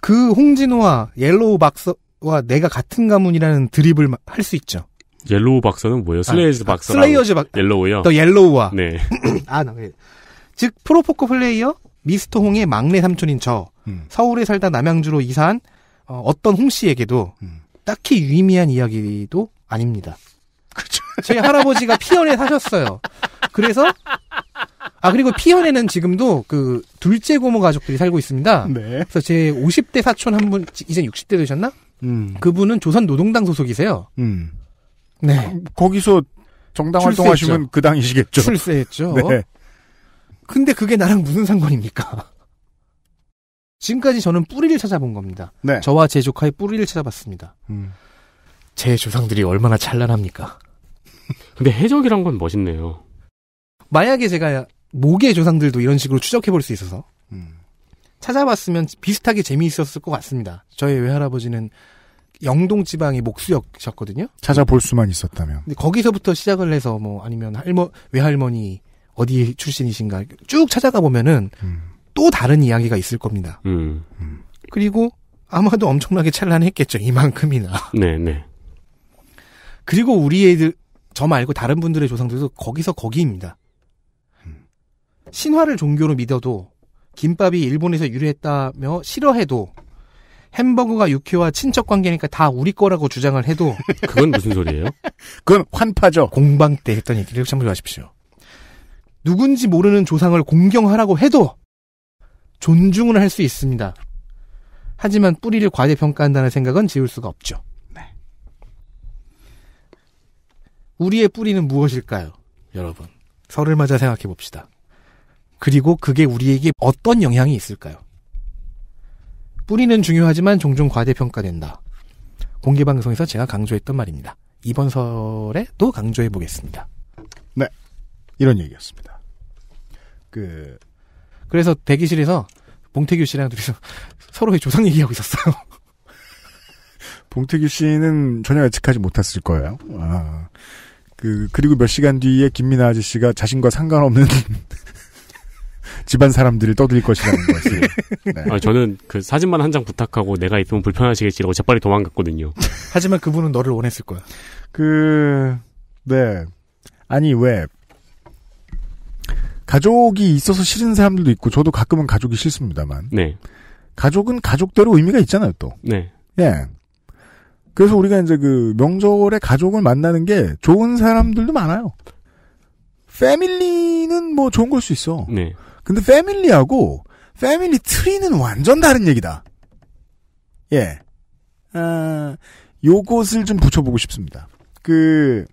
그 홍진호와 옐로우 박사, 와 내가 같은 가문이라는 드립을 할 수 있죠. 옐로우 박사는 뭐예요? 아, 슬레이즈 아, 박사. 슬레이어즈 박 옐로우요. 더 옐로우와. 네. 아, 나 왜. 즉 프로포커 플레이어 미스터 홍의 막내 삼촌인 저 음. 서울에 살다 남양주로 이사한 어, 떤홍 씨에게도 음. 딱히 유의미한 이야기도 아닙니다. 그렇죠. 저희 할아버지가 피연에 사셨어요. 그래서 아 그리고 피연에는 지금도 그 둘째 고모 가족들이 살고 있습니다. 네. 그래서 제 50대 사촌 한 분 이제 60대 되셨나? 음. 그분은 조선 노동당 소속이세요. 음. 네. 거기서 정당 출세했죠. 활동하시면 그 당이시겠죠. 출세했죠. 네. 근데 그게 나랑 무슨 상관입니까? 지금까지 저는 뿌리를 찾아본 겁니다. 네. 저와 제 조카의 뿌리를 찾아봤습니다. 음. 제 조상들이 얼마나 찬란합니까? 근데 해적이란 건 멋있네요. 만약에 제가 모계 조상들도 이런 식으로 추적해 볼 수 있어서 음. 찾아봤으면 비슷하게 재미있었을 것 같습니다. 저희 외할아버지는 영동 지방의 목수역이셨거든요. 찾아볼 수만 있었다면. 근데 거기서부터 시작을 해서 뭐 아니면 할머 외할머니 어디 출신이신가 쭉 찾아가 보면은 음. 또 다른 이야기가 있을 겁니다. 음. 음. 그리고 아마도 엄청나게 찬란했겠죠 이만큼이나. 네네. 네. 그리고 우리 애들 저 말고 다른 분들의 조상들도 거기서 거기입니다. 음. 신화를 종교로 믿어도 김밥이 일본에서 유래했다며 싫어해도 햄버거가 육회와 친척 관계니까 다 우리 거라고 주장을 해도 그건 무슨 소리예요? 그건 환파죠. 공방 때 했던 얘기를 참고하십시오. 누군지 모르는 조상을 공경하라고 해도 존중을 할 수 있습니다. 하지만 뿌리를 과대평가한다는 생각은 지울 수가 없죠. 네. 우리의 뿌리는 무엇일까요, 여러분? 설을 맞아 생각해 봅시다. 그리고 그게 우리에게 어떤 영향이 있을까요? 뿌리는 중요하지만 종종 과대평가된다. 공개방송에서 제가 강조했던 말입니다. 이번 설에 또 강조해 보겠습니다. 네. 이런 얘기였습니다. 그, 그래서 대기실에서 봉태규 씨랑 둘이서 서로의 조상 얘기하고 있었어요. 봉태규 씨는 전혀 예측하지 못했을 거예요. 아. 그, 그리고 몇 시간 뒤에 김민아 아저씨가 자신과 상관없는 집안 사람들을 떠들 것이라는 것이. 네. 아, 저는 그 사진만 한 장 부탁하고 내가 있으면 불편하시겠지라고 재빨리 도망갔거든요. 하지만 그분은 너를 원했을 거야. 그, 네. 아니, 왜. 가족이 있어서 싫은 사람들도 있고, 저도 가끔은 가족이 싫습니다만. 네. 가족은 가족대로 의미가 있잖아요, 또. 네. 예. 그래서 우리가 이제 그 명절에 가족을 만나는 게 좋은 사람들도 많아요. 패밀리는 뭐 좋은 걸 수 있어. 네. 근데 패밀리하고 패밀리 트리는 완전 다른 얘기다. 예. 아, 요것을 좀 붙여보고 싶습니다. 그,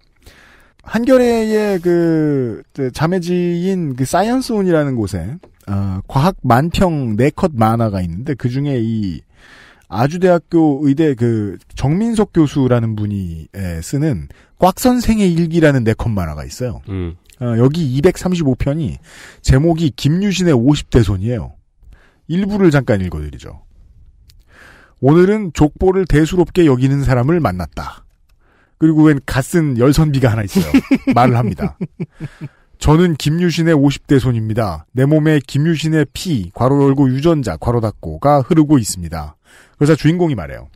한겨레의 그, 자매지인 그 사이언스온이라는 곳에, 어, 과학 만평 네컷 만화가 있는데, 그 중에 이, 아주대학교 의대 그 정민석 교수라는 분이 쓰는 꽉 선생의 일기라는 네컷 만화가 있어요. 음. 어, 여기 235편이 제목이 김유신의 50대 손이에요. 일부를 잠깐 읽어드리죠. 오늘은 족보를 대수롭게 여기는 사람을 만났다. 그리고 웬 갓쓴 열선비가 하나 있어요. 말을 합니다. 저는 김유신의 50대 손입니다. 내 몸에 김유신의 피, 괄호 열고 유전자, 괄호 닫고가 흐르고 있습니다. 그래서 주인공이 말해요.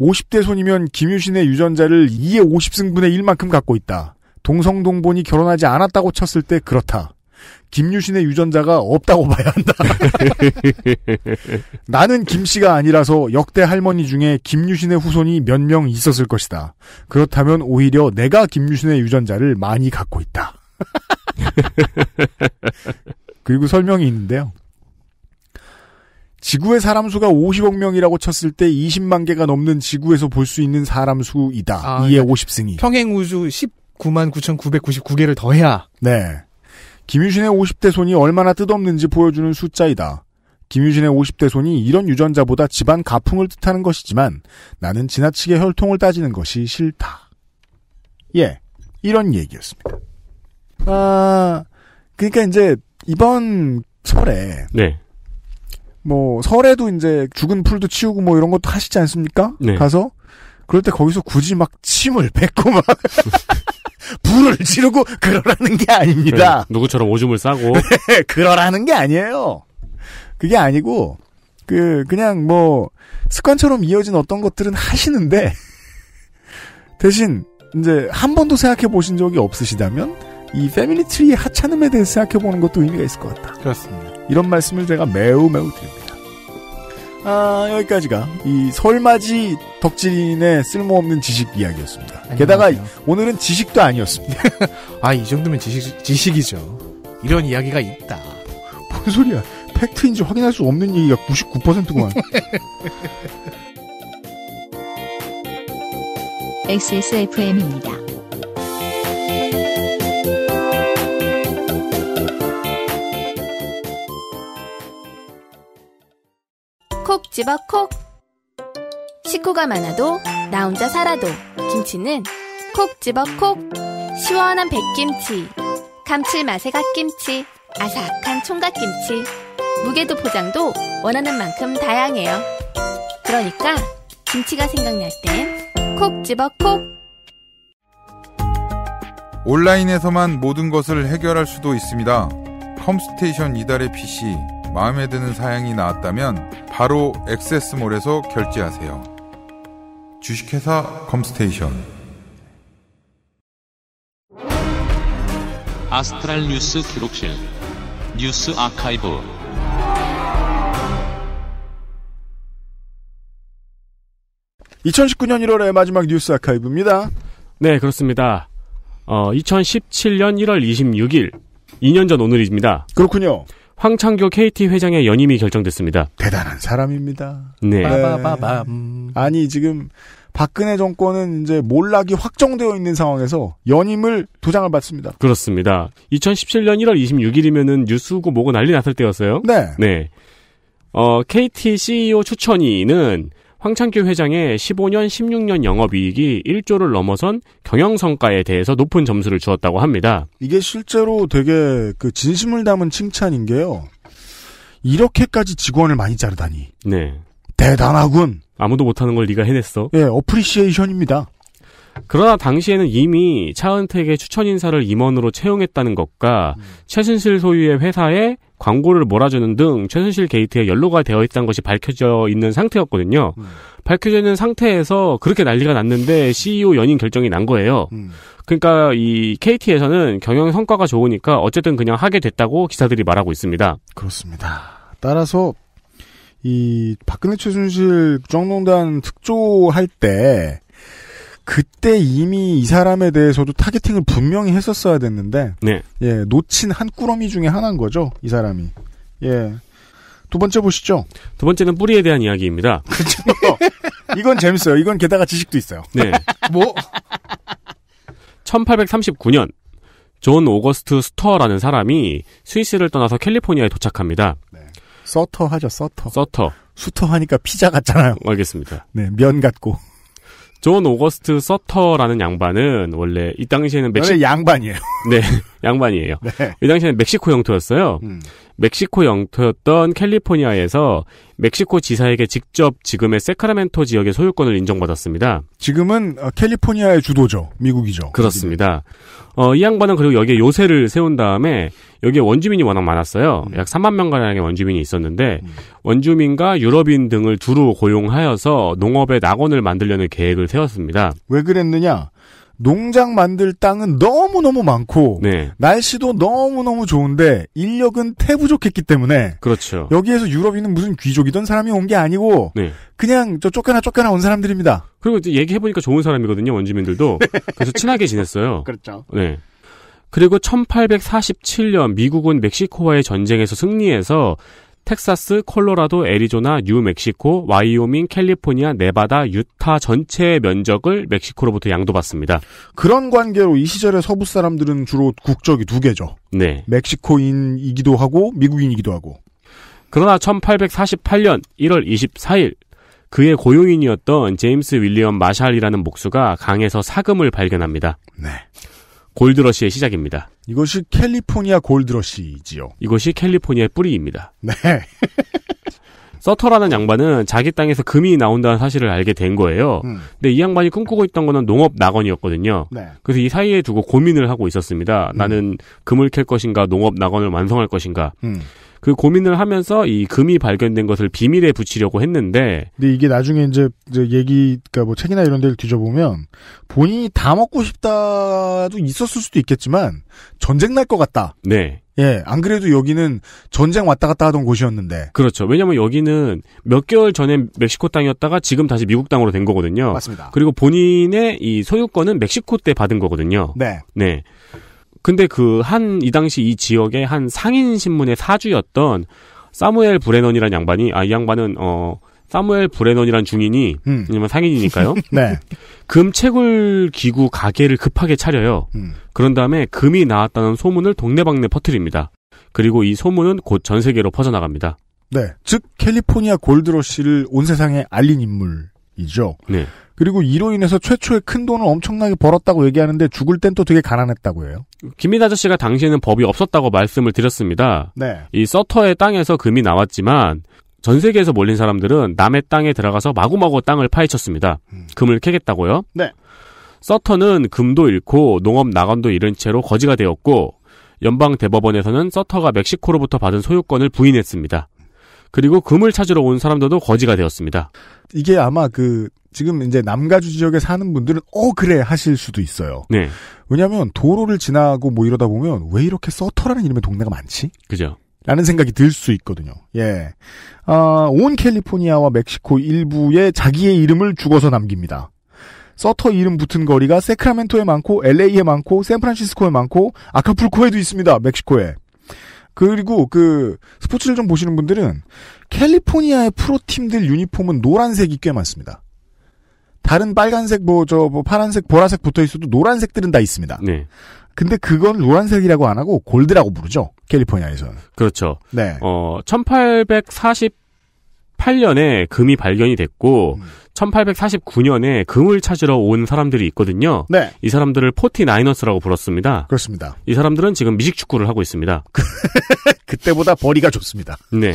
50대 손이면 김유신의 유전자를 2의 50승분의 1만큼 갖고 있다. 동성동본이 결혼하지 않았다고 쳤을 때 그렇다. 김유신의 유전자가 없다고 봐야 한다. 나는 김씨가 아니라서 역대 할머니 중에 김유신의 후손이 몇 명 있었을 것이다. 그렇다면 오히려 내가 김유신의 유전자를 많이 갖고 있다. 그리고 설명이 있는데요. 지구의 사람 수가 50억 명이라고 쳤을 때 20만 개가 넘는 지구에서 볼 수 있는 사람 수이다. 아, 이에 50승이. 평행 우주 10 99,999개를 더해야. 네. 김유신의 50대 손이 얼마나 뜻없는지 보여주는 숫자이다. 김유신의 50대 손이 이런 유전자보다 집안 가풍을 뜻하는 것이지만 나는 지나치게 혈통을 따지는 것이 싫다. 예. 이런 얘기였습니다. 아, 그러니까 이제 이번 설에 네. 뭐 설에도 이제 죽은 풀도 치우고 뭐 이런 것도 하시지 않습니까? 네. 가서 그럴 때 거기서 굳이 막 침을 뱉고 막 불을 지르고 그러라는 게 아닙니다. 네, 누구처럼 오줌을 싸고 네, 그러라는 게 아니에요. 그게 아니고 그 그냥 뭐 습관처럼 이어진 어떤 것들은 하시는데 대신 이제 한 번도 생각해 보신 적이 없으시다면 이 패밀리 트리의 하찮음에 대해 생각해 보는 것도 의미가 있을 것 같다. 그렇습니다. 이런 말씀을 제가 매우 매우 드립니다. 아, 여기까지가 이 설맞이 덕질인의 쓸모없는 지식 이야기였습니다. 안녕하세요. 게다가 오늘은 지식도 아니었습니다. 아, 이 정도면 지식, 지식이죠. 이런 이야기가 있다. 뭔 소리야. 팩트인지 확인할 수 없는 얘기가 99%구만. XSFM입니다. 집어 콕. 식구가 많아도 나 혼자 살아도 김치는 콕 집어 콕. 시원한 백김치, 감칠맛의 갓김치, 아삭한 총각김치. 무게도 포장도 원하는 만큼 다양해요. 그러니까 김치가 생각날 땐 콕 집어 콕. 온라인에서만 모든 것을 해결할 수도 있습니다. 컴스테이션 이달의 PC 마음에 드는 사양이 나왔다면 바로 액세스몰에서 결제하세요. 주식회사 컴스테이션 아스트랄 뉴스 기록실 뉴스 아카이브 (2019년 1월의) 마지막 뉴스 아카이브입니다 네 그렇습니다 어~ (2017년 1월 26일) (2년 전 오늘입니다) 그렇군요 황창교 KT 회장의 연임이 결정됐습니다. 대단한 사람입니다. 네. 네. 빠바바밤. 아니 지금 박근혜 정권은 이제 몰락이 확정되어 있는 상황에서 연임을 도장을 받습니다. 그렇습니다. 2017년 1월 26일이면은 뉴스고 뭐고 난리 났을 때였어요. 네. 네. 어, KT CEO 추천위는 황창규 회장의 15년, 16년 영업이익이 1조를 넘어선 경영성과에 대해서 높은 점수를 주었다고 합니다. 이게 실제로 되게 그 진심을 담은 칭찬인 게요. 이렇게까지 직원을 많이 자르다니. 네. 대단하군. 아무도 못하는 걸 네가 해냈어. 예, 어프리시에이션입니다. 그러나 당시에는 이미 차은택의 추천 인사를 임원으로 채용했다는 것과 음. 최순실 소유의 회사에 광고를 몰아주는 등 최순실 게이트에 연루가 되어 있다는 것이 밝혀져 있는 상태였거든요. 음. 밝혀져 있는 상태에서 그렇게 난리가 났는데 CEO 연인 결정이 난 거예요. 음. 그러니까 이 KT에서는 경영 성과가 좋으니까 어쨌든 그냥 하게 됐다고 기사들이 말하고 있습니다. 그렇습니다. 따라서 이 박근혜 최순실 국정농단 특조할 때 그때 이미 이 사람에 대해서도 타겟팅을 분명히 했었어야 됐는데 네. 예, 놓친 한 꾸러미 중에 하나인 거죠, 이 사람이. 예. 두 번째 보시죠. 두 번째는 뿌리에 대한 이야기입니다. 그렇죠. 이건 재밌어요. 이건 게다가 지식도 있어요. 네. 뭐 1839년 존 오거스트 스터라는 사람이 스위스를 떠나서 캘리포니아에 도착합니다. 네. 서터 하죠, 서터. 서터. 수터 하니까 피자 같잖아요. 알겠습니다. 네, 면 같고. 존 오거스트 서터라는 양반은 원래 이 당시에는 멕시 원래 양반이에요. 네, 양반이에요. 네. 이 당시에는 멕시코 영토였어요. 음. 멕시코 영토였던 캘리포니아에서 멕시코 지사에게 직접 지금의 세카라멘토 지역의 소유권을 인정받았습니다. 지금은 어, 캘리포니아의 주도죠. 미국이죠. 그렇습니다. 어, 이 양반은 그리고 여기에 요새를 세운 다음에 여기에 원주민이 워낙 많았어요. 음. 약 3만 명가량의 원주민이 있었는데 음. 원주민과 유럽인 등을 두루 고용하여서 농업의 낙원을 만들려는 계획을 세웠습니다. 왜 그랬느냐? 농장 만들 땅은 너무너무 많고 네. 날씨도 너무너무 좋은데 인력은 태부족했기 때문에 그렇죠. 여기에서 유럽인은 무슨 귀족이던 사람이 온 게 아니고 네. 그냥 저 쫓겨나 쫓겨나 온 사람들입니다. 그리고 이제 얘기해보니까 좋은 사람이거든요. 원주민들도. 네. 그래서 친하게 지냈어요. 그렇죠. 네. 그리고 1847년 미국은 멕시코와의 전쟁에서 승리해서 텍사스, 콜로라도, 애리조나, 뉴멕시코, 와이오밍, 캘리포니아, 네바다, 유타 전체의 면적을 멕시코로부터 양도받습니다. 그런 관계로 이 시절의 서부 사람들은 주로 국적이 두 개죠. 네. 멕시코인이기도 하고 미국인이기도 하고. 그러나 1848년 1월 24일 그의 고용인이었던 제임스 윌리엄 마샬이라는 목수가 강에서 사금을 발견합니다. 네. 골드러시의 시작입니다. 이것이 캘리포니아 골드러시이지요. 이것이 캘리포니아의 뿌리입니다. 네. 서터라는 양반은 자기 땅에서 금이 나온다는 사실을 알게 된 거예요. 음. 근데 이 양반이 꿈꾸고 있던 거는 농업 낙원이었거든요. 네. 그래서 이 사이에 두고 고민을 하고 있었습니다. 음. 나는 금을 캘 것인가 농업 낙원을 완성할 것인가. 음. 그 고민을 하면서 이 금이 발견된 것을 비밀에 붙이려고 했는데 근데 이게 나중에 이제, 이제 얘기 그니까뭐 책이나 이런 데를 뒤져보면 본인이 다 먹고 싶다도 있었을 수도 있겠지만 전쟁 날 것 같다. 네. 예, 안 그래도 여기는 전쟁 왔다 갔다 하던 곳이었는데. 그렇죠. 왜냐면 여기는 몇 개월 전에 멕시코 땅이었다가 지금 다시 미국 땅으로 된 거거든요. 맞습니다. 그리고 본인의 이 소유권은 멕시코 때 받은 거거든요. 네. 네. 근데 그 한 이 당시 이 지역의 한 상인 신문의 사주였던 사무엘 브레넌이란 양반이 아 이 양반은 어 사무엘 브레넌이란 중인이 음. 왜냐면 상인이니까요. 네. 금 채굴 기구 가게를 급하게 차려요. 음. 그런 다음에 금이 나왔다는 소문을 동네방네 퍼뜨립니다. 그리고 이 소문은 곧 전 세계로 퍼져나갑니다. 네. 즉 캘리포니아 골드러시를 온 세상에 알린 인물. 이죠. 네. 그리고 이로 인해서 최초의 큰 돈을 엄청나게 벌었다고 얘기하는데 죽을 땐 또 되게 가난했다고 해요. 김민 아저씨가 당시에는 법이 없었다고 말씀을 드렸습니다. 네. 이 서터의 땅에서 금이 나왔지만 전 세계에서 몰린 사람들은 남의 땅에 들어가서 마구마구 땅을 파헤쳤습니다. 음. 금을 캐겠다고요? 네. 서터는 금도 잃고 농업 나간도 잃은 채로 거지가 되었고 연방 대법원에서는 서터가 멕시코로부터 받은 소유권을 부인했습니다. 그리고 금을 찾으러 온 사람들도 거지가 되었습니다. 이게 아마 그 지금 이제 남가주 지역에 사는 분들은 어 그래 하실 수도 있어요. 네. 왜냐하면 도로를 지나고 뭐 이러다 보면 왜 이렇게 서터라는 이름의 동네가 많지? 그죠. 라는 생각이 들 수 있거든요. 예. 아, 온 캘리포니아와 멕시코 일부에 자기의 이름을 죽어서 남깁니다. 서터 이름 붙은 거리가 세크라멘토에 많고 LA에 많고 샌프란시스코에 많고 아카풀코에도 있습니다. 멕시코에. 그리고 그 스포츠를 좀 보시는 분들은 캘리포니아의 프로팀들 유니폼은 노란색이 꽤 많습니다. 다른 빨간색, 뭐, 저, 뭐, 파란색, 보라색 붙어 있어도 노란색들은 다 있습니다. 네. 근데 그건 노란색이라고 안 하고 골드라고 부르죠. 캘리포니아에서는. 그렇죠. 네. 어, 1848년에 금이 발견이 됐고, 음. 1849년에 금을 찾으러 온 사람들이 있거든요. 네. 이 사람들을 포티나이너스라고 불렀습니다. 그렇습니다. 이 사람들은 지금 미식축구를 하고 있습니다. 그때보다 벌이가 좋습니다. 네.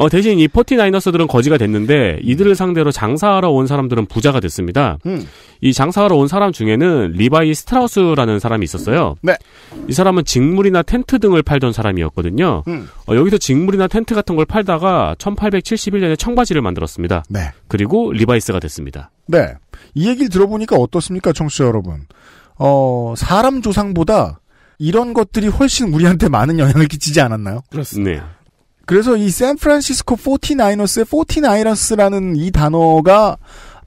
어, 대신 이 포티나이너스들은 거지가 됐는데 이들을 상대로 장사하러 온 사람들은 부자가 됐습니다. 음. 이 장사하러 온 사람 중에는 리바이 스트라우스라는 사람이 있었어요. 네. 이 사람은 직물이나 텐트 등을 팔던 사람이었거든요. 음. 어, 여기서 직물이나 텐트 같은 걸 팔다가 1871년에 청바지를 만들었습니다. 네. 그리고 리바이스가 됐습니다. 네. 이 얘기를 들어보니까 어떻습니까, 청취자 여러분? 어, 사람 조상보다 이런 것들이 훨씬 우리한테 많은 영향을 끼치지 않았나요? 그렇습니다. 네. 그래서 이 샌프란시스코 49어스의 49어스라는 이 단어가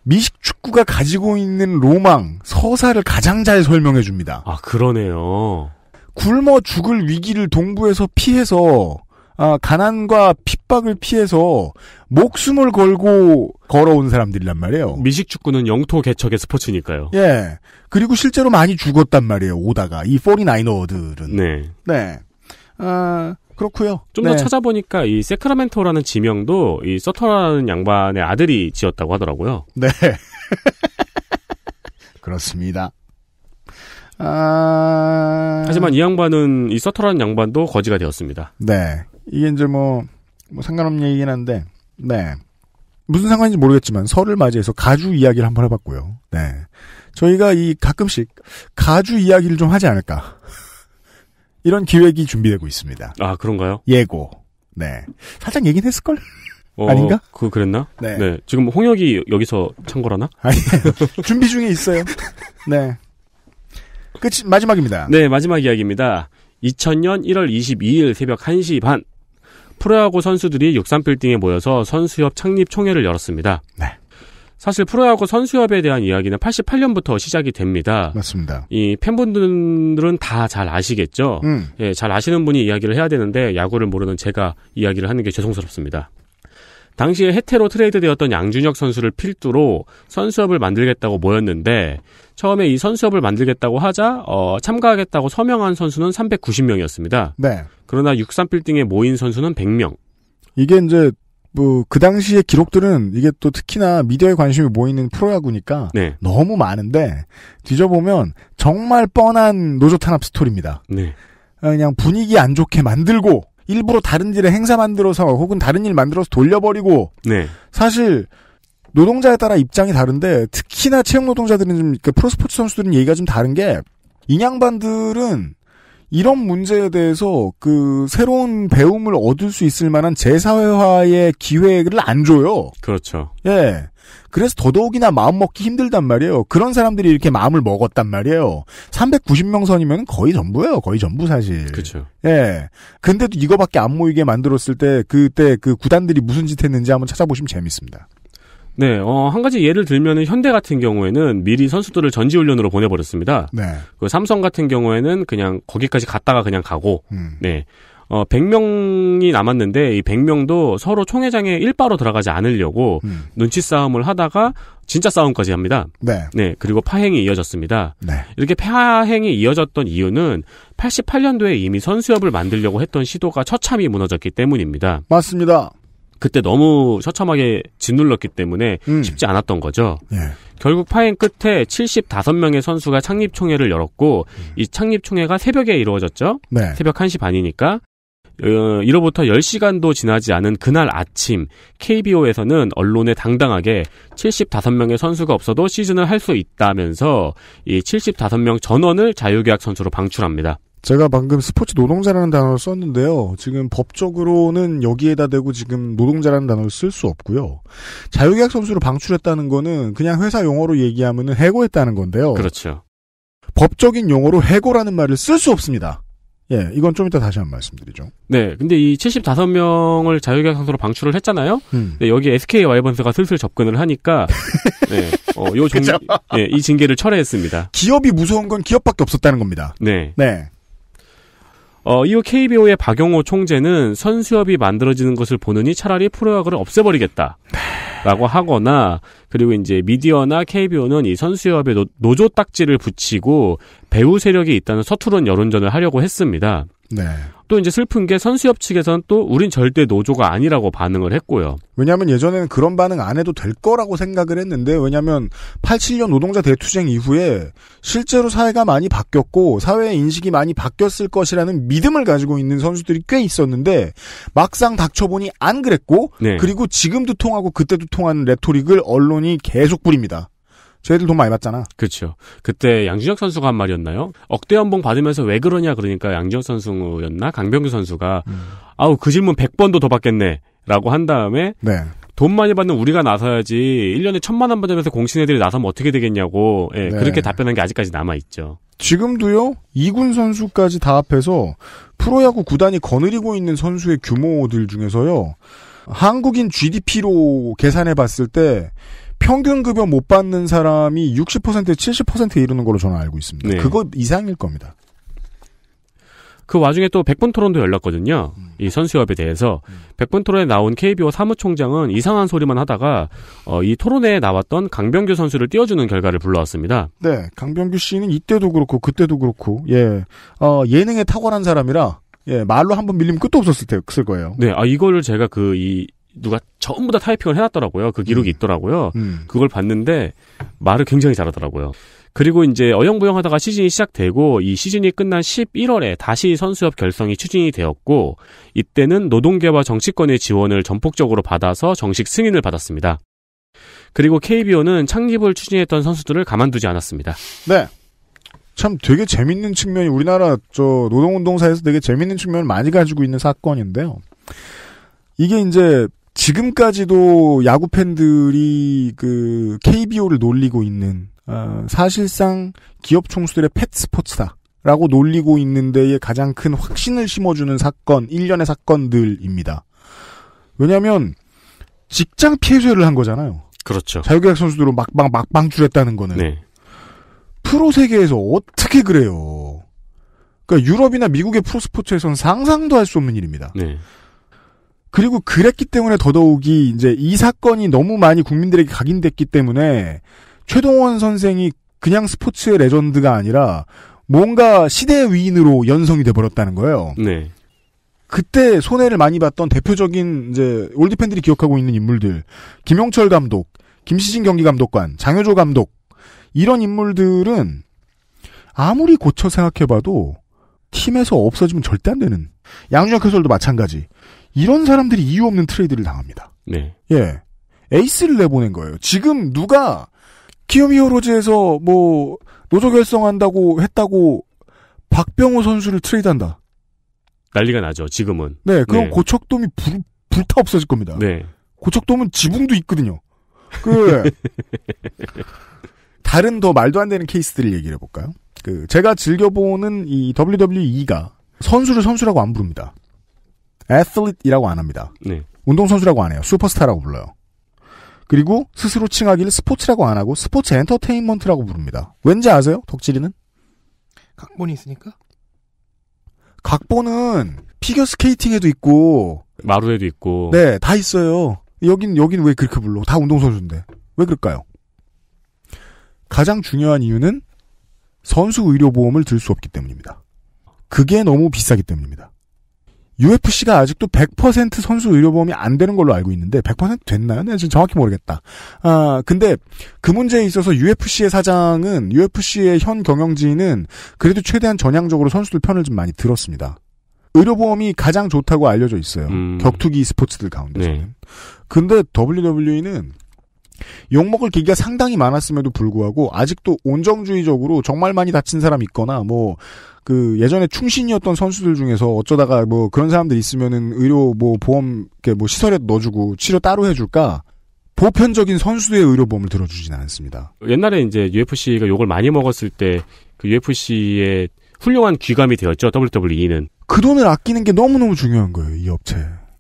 미식 축구가 가지고 있는 로망, 서사를 가장 잘 설명해 줍니다. 아, 그러네요. 굶어 죽을 위기를 동부에서 피해서 아, 가난과 핍박을 피해서 목숨을 걸고 걸어온 사람들이란 말이에요. 미식축구는 영토 개척의 스포츠니까요. 예. 그리고 실제로 많이 죽었단 말이에요. 오다가 이 49어들은. 네. 네. 아, 그렇고요. 좀더 네. 찾아보니까 이 세크라멘토라는 지명도 이 서터라는 양반의 아들이 지었다고 하더라고요. 네. 그렇습니다. 아... 하지만 이 양반은 이 서터라는 양반도 거지가 되었습니다. 네. 이게 이제 뭐, 뭐 상관없는 얘기긴 한데, 네. 무슨 상관인지 모르겠지만 설을 맞이해서 가주 이야기를 한번 해봤고요. 네. 저희가 이 가끔씩 가주 이야기를 좀 하지 않을까. 이런 기획이 준비되고 있습니다. 아 그런가요? 예고. 네. 살짝 얘긴 했을걸? 어, 아닌가? 그 그랬나? 네. 네. 지금 홍역이 여기서 참고라나? 아니 준비 중에 있어요. 네. 끝 마지막입니다. 네 마지막 이야기입니다. 2000년 1월 22일 새벽 1시 반 프로야구 선수들이 63빌딩에 모여서 선수협 창립 총회를 열었습니다. 네. 사실 프로야구 선수협에 대한 이야기는 88년부터 시작이 됩니다. 맞습니다. 이 팬분들은 다 잘 아시겠죠? 음. 예, 잘 아시는 분이 이야기를 해야 되는데 야구를 모르는 제가 이야기를 하는 게 죄송스럽습니다. 당시에 해태로 트레이드되었던 양준혁 선수를 필두로 선수협을 만들겠다고 모였는데 처음에 이 선수협을 만들겠다고 하자 어, 참가하겠다고 서명한 선수는 390명이었습니다. 네. 그러나 63빌딩에 모인 선수는 100명. 이게 이제 뭐, 그 당시의 기록들은 이게 또 특히나 미디어에 관심이 모이는 프로야구니까 네. 너무 많은데 뒤져보면 정말 뻔한 노조 탄압 스토리입니다. 네. 그냥 분위기 안 좋게 만들고 일부러 다른 일에 행사 만들어서 혹은 다른 일 만들어서 돌려버리고 네. 사실 노동자에 따라 입장이 다른데 특히나 체육 노동자들은 좀 그러니까 프로스포츠 선수들은 얘기가 좀 다른 게 인양반들은 이런 문제에 대해서 그 새로운 배움을 얻을 수 있을 만한 재사회화의 기회를 안 줘요. 그렇죠. 예. 그래서 더더욱이나 마음 먹기 힘들단 말이에요. 그런 사람들이 이렇게 마음을 먹었단 말이에요. 390명 선이면 거의 전부예요. 거의 전부 사실. 그렇죠. 예. 근데도 이거밖에 안 모이게 만들었을 때 그때 그 구단들이 무슨 짓 했는지 한번 찾아보시면 재밌습니다. 네, 어, 한 가지 예를 들면은 현대 같은 경우에는 미리 선수들을 전지훈련으로 보내버렸습니다. 네. 그 삼성 같은 경우에는 그냥 거기까지 갔다가 그냥 가고, 음. 네. 어, 100명이 남았는데 이 100명도 서로 총회장에 일바로 들어가지 않으려고 음. 눈치 싸움을 하다가 진짜 싸움까지 합니다. 네. 네. 그리고 파행이 이어졌습니다. 네. 이렇게 파행이 이어졌던 이유는 88년도에 이미 선수협을 만들려고 했던 시도가 처참히 무너졌기 때문입니다. 맞습니다. 그때 너무 처참하게 짓눌렀기 때문에 음. 쉽지 않았던 거죠. 예. 결국 파행 끝에 75명의 선수가 창립총회를 열었고 음. 이 창립총회가 새벽에 이루어졌죠. 네. 새벽 1시 반이니까 어, 이로부터 10시간도 지나지 않은 그날 아침 KBO에서는 언론에 당당하게 75명의 선수가 없어도 시즌을 할 수 있다면서 이 75명 전원을 자유계약 선수로 방출합니다. 제가 방금 스포츠 노동자라는 단어를 썼는데요. 지금 법적으로는 여기에다 대고 지금 노동자라는 단어를 쓸 수 없고요. 자유계약 선수를 방출했다는 거는 그냥 회사 용어로 얘기하면 해고했다는 건데요. 그렇죠. 법적인 용어로 해고라는 말을 쓸 수 없습니다. 예, 이건 좀 이따 다시 한 말씀드리죠. 네, 근데 이 75명을 자유계약 선수로 방출을 했잖아요. 음. 네, 여기 SK 와이번스가 슬슬 접근을 하니까 네, 어, 요 종, 예, 이 징계를 철회했습니다. 기업이 무서운 건 기업밖에 없었다는 겁니다. 네, 네. 어, 이후 KBO의 박용호 총재는 선수협이 만들어지는 것을 보느니 차라리 프로야구를 없애버리겠다. 라고 하거나, 그리고 이제 미디어나 KBO는 이선수협의 노, 조 딱지를 붙이고 배우 세력이 있다는 서투른 여론전을 하려고 했습니다. 네. 또 이제 슬픈 게 선수협 측에서는또 우린 절대 노조가 아니라고 반응을 했고요. 왜냐하면 예전에는 그런 반응 안 해도 될 거라고 생각을 했는데 왜냐하면 87년 노동자 대투쟁 이후에 실제로 사회가 많이 바뀌었고 사회의 인식이 많이 바뀌었을 것이라는 믿음을 가지고 있는 선수들이 꽤 있었는데 막상 닥쳐보니 안 그랬고 네. 그리고 지금도 통하고 그때도 통하는 레토릭을 언론이 계속 부립니다. 저희들 돈 많이 받잖아. 그렇죠. 그때 양준혁 선수가 한 말이었나요? 억대 연봉 받으면서 왜 그러냐 그러니까 양준혁 선수였나 강병규 선수가 음. 아우 그 질문 100번도 더 받겠네라고 한 다음에 네. 돈 많이 받는 우리가 나서야지 1년에 천만 원 받으면서 공신애들이 나서면 어떻게 되겠냐고 예, 네. 그렇게 답변한 게 아직까지 남아 있죠. 지금도요. 이군 선수까지 다 합해서 프로야구 구단이 거느리고 있는 선수의 규모들 중에서요. 한국인 GDP로 계산해 봤을 때 평균 급여 못 받는 사람이 60% 70% 이르는 걸로 저는 알고 있습니다. 네. 그거 이상일 겁니다. 그 와중에 또 백분 토론도 열렸거든요. 음. 이 선수협에 대해서 음. 백분 토론에 나온 KBO 사무총장은 이상한 소리만 하다가 어, 이 토론회에 나왔던 강병규 선수를 띄워주는 결과를 불러왔습니다. 네, 강병규 씨는 이때도 그렇고 그때도 그렇고 예 어, 예능에 탁월한 사람이라 예 말로 한번 밀리면 끝도 없었을 때쓸 거예요. 네, 아 이거를 제가 그이 누가 전부 다 타이핑을 해놨더라고요. 그 기록이 음. 있더라고요. 음. 그걸 봤는데 말을 굉장히 잘하더라고요. 그리고 이제 어영부영하다가 시즌이 시작되고 이 시즌이 끝난 11월에 다시 선수협 결성이 추진이 되었고 이때는 노동계와 정치권의 지원을 전폭적으로 받아서 정식 승인을 받았습니다. 그리고 KBO는 창립을 추진했던 선수들을 가만두지 않았습니다. 네. 참 되게 재밌는 측면이 우리나라 저 노동운동사에서 되게 재밌는 측면을 많이 가지고 있는 사건인데요. 이게 이제 지금까지도 야구 팬들이 그 KBO를 놀리고 있는 어, 사실상 기업 총수들의 펫 스포츠다라고 놀리고 있는 데에 가장 큰 확신을 심어주는 사건, 일련의 사건들입니다. 왜냐하면 직장 폐쇄를 한 거잖아요. 그렇죠. 자유계약 선수들은 막방 막방출했다는 거는 네. 프로 세계에서 어떻게 그래요? 그러니까 유럽이나 미국의 프로 스포츠에서는 상상도 할 수 없는 일입니다. 네. 그리고 그랬기 때문에 더더욱이 이제 이 사건이 너무 많이 국민들에게 각인됐기 때문에 최동원 선생이 그냥 스포츠의 레전드가 아니라 뭔가 시대 위인으로 연성이 돼버렸다는 거예요. 네. 그때 손해를 많이 봤던 대표적인 이제 올드 팬들이 기억하고 있는 인물들 김용철 감독, 김시진 경기 감독관, 장효조 감독 이런 인물들은 아무리 고쳐 생각해봐도 팀에서 없어지면 절대 안 되는 양준혁 해설도 마찬가지 이런 사람들이 이유 없는 트레이드를 당합니다. 네. 예. 에이스를 내보낸 거예요. 지금 누가 키움 히오로즈에서뭐 노조 결성한다고 했다고 박병호 선수를 트레이드한다. 난리가 나죠. 지금은. 네. 그럼 네. 고척돔이 불, 불타 없어질 겁니다. 네. 고척돔은 지붕도 있거든요. 그 다른 더 말도 안 되는 케이스들을 얘기를 해볼까요? 그 제가 즐겨보는 이 WWE가 선수를 선수라고 안 부릅니다. 애틀릿이라고안 합니다. 네. 운동선수라고 안 해요. 슈퍼스타라고 불러요. 그리고 스스로 칭하기를 스포츠라고 안 하고 스포츠 엔터테인먼트라고 부릅니다. 왠지 아세요? 덕질이는? 각본이 있으니까? 각본은 피겨 스케이팅에도 있고 마루에도 있고 네, 다 있어요. 여긴 여긴 왜 그렇게 불러? 다 운동선수인데. 왜 그럴까요? 가장 중요한 이유는 선수 의료 보험을 들 수 없기 때문입니다. 그게 너무 비싸기 때문입니다. UFC가 아직도 100% 선수 의료보험이 안 되는 걸로 알고 있는데 100% 됐나요? 내가 네, 지금 정확히 모르겠다. 아 근데 그 문제에 있어서 UFC의 사장은 UFC의 현 경영진은 그래도 최대한 전향적으로 선수들 편을 좀 많이 들었습니다. 의료보험이 가장 좋다고 알려져 있어요. 음. 격투기 스포츠들 가운데서는. 네. 근데 WWE는 욕먹을 계기가 상당히 많았음에도 불구하고 아직도 온정주의적으로 정말 많이 다친 사람 있거나 뭐그 예전에 충신이었던 선수들 중에서 어쩌다가 뭐 그런 사람들 있으면은 의료 뭐 보험 이뭐 시설에 넣어주고 치료 따로 해줄까 보편적인 선수의 의료보험을 들어주진 않습니다. 옛날에 이제 UFC가 욕을 많이 먹었을 때 그 UFC의 훌륭한 귀감이 되었죠 WWE는 그 돈을 아끼는 게 너무 너무 중요한 거예요 이 업체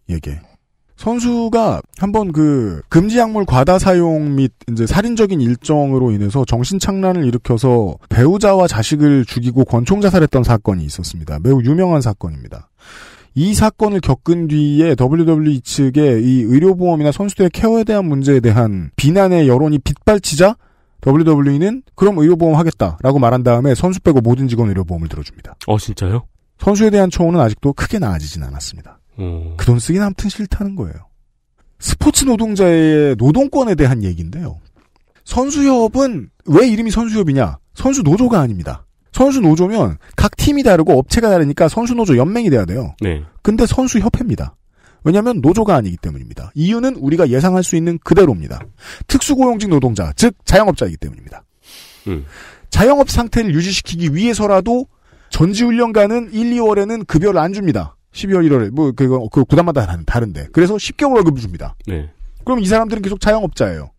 에게 선수가 한번 그 금지 약물 과다 사용 및 이제 살인적인 일정으로 인해서 정신 착란을 일으켜서 배우자와 자식을 죽이고 권총 자살했던 사건이 있었습니다. 매우 유명한 사건입니다. 이 사건을 겪은 뒤에 WWE 측의 이 의료보험이나 선수들의 케어에 대한 문제에 대한 비난의 여론이 빗발치자 WWE는 그럼 의료보험 하겠다라고 말한 다음에 선수 빼고 모든 직원 의료보험을 들어줍니다. 어 진짜요? 선수에 대한 처우는 아직도 크게 나아지진 않았습니다. 어. 그돈 쓰긴 아무튼 싫다는 거예요. 스포츠 노동자의 노동권에 대한 얘기인데요. 선수협은 왜 이름이 선수협이냐? 선수 노조가 아닙니다. 선수 노조면 각 팀이 다르고 업체가 다르니까 선수 노조 연맹이 돼야 돼요. 네. 근데 선수 협회입니다. 왜냐하면 노조가 아니기 때문입니다. 이유는 우리가 예상할 수 있는 그대로입니다. 특수고용직 노동자, 즉 자영업자이기 때문입니다. 음. 자영업 상태를 유지시키기 위해서라도 전지훈련가는 1, 2월에는 급여를 안 줍니다. 12월, 1월에 뭐 그거 그, 그 구단마다 다른데 그래서 10개월 월급을 줍니다. 네. 그럼 이 사람들은 계속 자영업자예요.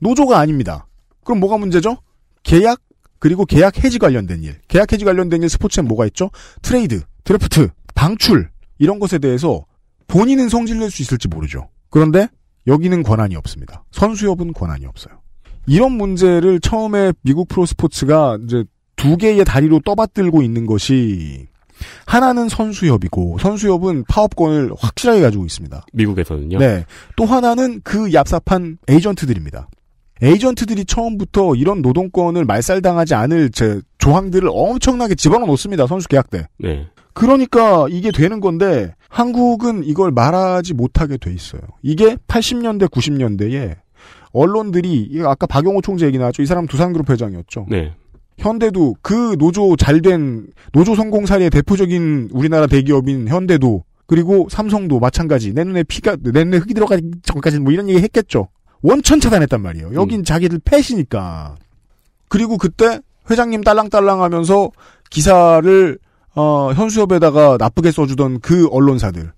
노조가 아닙니다. 그럼 뭐가 문제죠? 계약 그리고 계약 해지 관련된 일, 계약 해지 관련된 일 스포츠엔 뭐가 있죠? 트레이드, 드래프트, 방출 이런 것에 대해서 본인은 성질낼 수 있을지 모르죠. 그런데 여기는 권한이 없습니다. 선수협은 권한이 없어요. 이런 문제를 처음에 미국 프로스포츠가 이제 두 개의 다리로 떠받들고 있는 것이 하나는 선수협이고 선수협은 파업권을 확실하게 가지고 있습니다. 미국에서는요. 네. 또 하나는 그 얍삽한 에이전트들입니다. 에이전트들이 처음부터 이런 노동권을 말살당하지 않을 제 조항들을 엄청나게 집어넣어 놓습니다. 선수 계약 때. 네. 그러니까 이게 되는 건데 한국은 이걸 말하지 못하게 돼 있어요. 이게 80년대 90년대에 언론들이 아까 박영호 총재 얘기 나왔죠. 이 사람 두산그룹 회장이었죠. 네. 현대도 그 노조 잘 된 노조 성공 사례 대표적인 우리나라 대기업인 현대도 그리고 삼성도 마찬가지 내 눈에 피가 내 눈에 흙이 들어가기 전까지는 뭐 이런 얘기 했겠죠 원천 차단했단 말이에요 여긴 음. 자기들 패시니까 그리고 그때 회장님 딸랑딸랑하면서 기사를 어, 현수협에다가 나쁘게 써주던 그 언론사들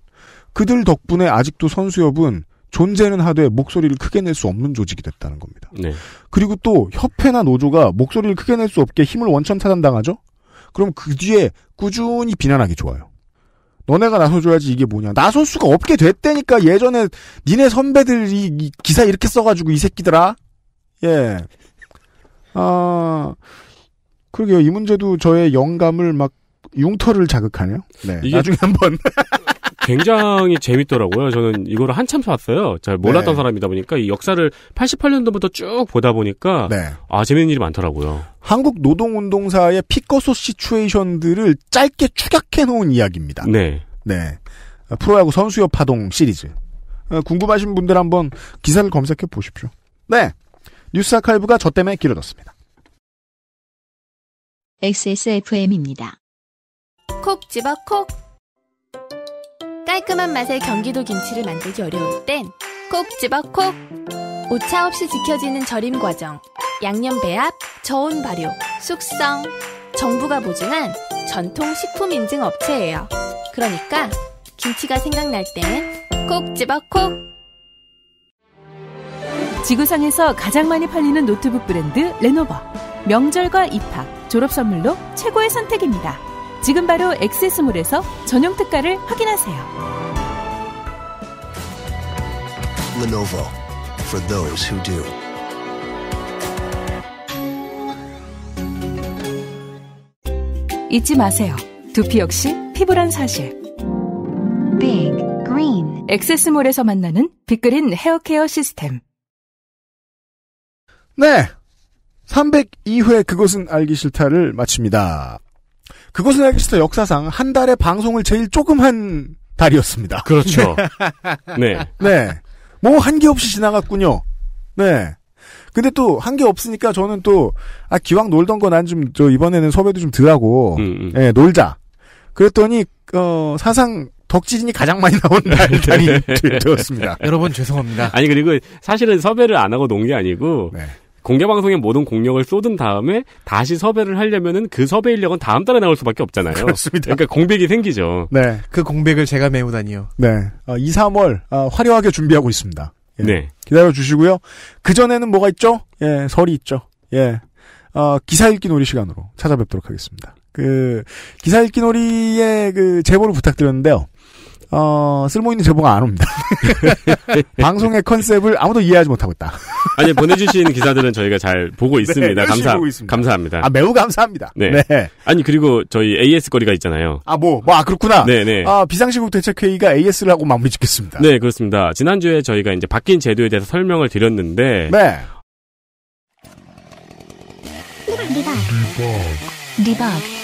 그들 덕분에 아직도 선수협은 존재는 하되 목소리를 크게 낼 수 없는 조직이 됐다는 겁니다. 네. 그리고 또 협회나 노조가 목소리를 크게 낼 수 없게 힘을 원천 차단당하죠? 그럼 그 뒤에 꾸준히 비난하기 좋아요. 너네가 나서줘야지 이게 뭐냐. 나설 수가 없게 됐다니까 예전에 니네 선배들이 기사 이렇게 써가지고 이 새끼들아. 예. 아, 그러게요. 이 문제도 저의 영감을 막 융터를 자극하네요. 네. 이게... 나중에 한번. 굉장히 재밌더라고요. 저는 이거를 한참 봤어요. 잘 몰랐던 네. 사람이다 보니까 이 역사를 88년도부터 쭉 보다 보니까 네. 아 재밌는 일이 많더라고요. 한국 노동운동사의 피커소 시츄에이션들을 짧게 축약해 놓은 이야기입니다. 네. 네. 프로야구 선수협 파동 시리즈. 어, 궁금하신 분들 한번 기사를 검색해 보십시오. 네. 뉴스 아카이브가 저 때문에 길어졌습니다. XSFM입니다. 콕 집어 콕. 깔끔한 맛의 경기도 김치를 만들기 어려울 땐 콕 집어 콕! 오차 없이 지켜지는 절임 과정, 양념 배합, 저온 발효, 숙성, 정부가 보증한 전통 식품 인증 업체예요. 그러니까 김치가 생각날 땐콕 집어 콕! 지구상에서 가장 많이 팔리는 노트북 브랜드 레노버. 명절과 입학, 졸업 선물로 최고의 선택입니다. 지금 바로 엑세스몰에서 전용 특가를 확인하세요. Lenovo for those who do. 잊지 마세요. 두피 역시 피부란 사실. Big Green. 엑세스몰에서 만나는 빅그린 헤어케어 시스템. 네. 302회 그것은 알기 싫다를 마칩니다. 그것은 알겠어 역사상 한 달에 방송을 제일 조금 한 달이었습니다. 그렇죠. 네. 네. 네. 뭐한개 없이 지나갔군요. 네. 근데 또 한 게 없으니까 저는 또 아 기왕 놀던 거 난좀저 이번에는 섭외도 좀 덜하고 음, 음. 예, 놀자. 그랬더니 어 사상 덕지진이 가장 많이 나온 날이 되었습니다. 여러분 죄송합니다. 아니 그리고 사실은 섭외를 안 하고 논 게 아니고 네. 공개 방송에 모든 공력을 쏟은 다음에 다시 섭외를 하려면은 그 섭외 인력은 다음 달에 나올 수밖에 없잖아요. 그렇습니다. 그러니까 공백이 생기죠. 네. 그 공백을 제가 메우다니요. 네. 어, 2, 3월 어, 화려하게 준비하고 있습니다. 예. 네. 기다려 주시고요. 그 전에는 뭐가 있죠? 예, 설이 있죠. 예. 어, 기사 읽기 놀이 시간으로 찾아뵙도록 하겠습니다. 그 기사 읽기 놀이의 그 제보를 부탁드렸는데요. 어, 쓸모있는 제보가 안 옵니다. 방송의 컨셉을 아무도 이해하지 못하고 있다. 아니, 보내주신 기사들은 저희가 잘 보고 네, 있습니다. 네, 감사, 보고 있습니다. 감사합니다. 아, 매우 감사합니다. 네. 네. 아니, 그리고 저희 AS 거리가 있잖아요. 아, 뭐, 뭐, 아, 그렇구나. 네네. 네. 아, 비상시국 대책회의가 a s 라고 마무리 짓겠습니다. 네, 그렇습니다. 지난주에 저희가 이제 바뀐 제도에 대해서 설명을 드렸는데. 네. 리박. 리박. 리박.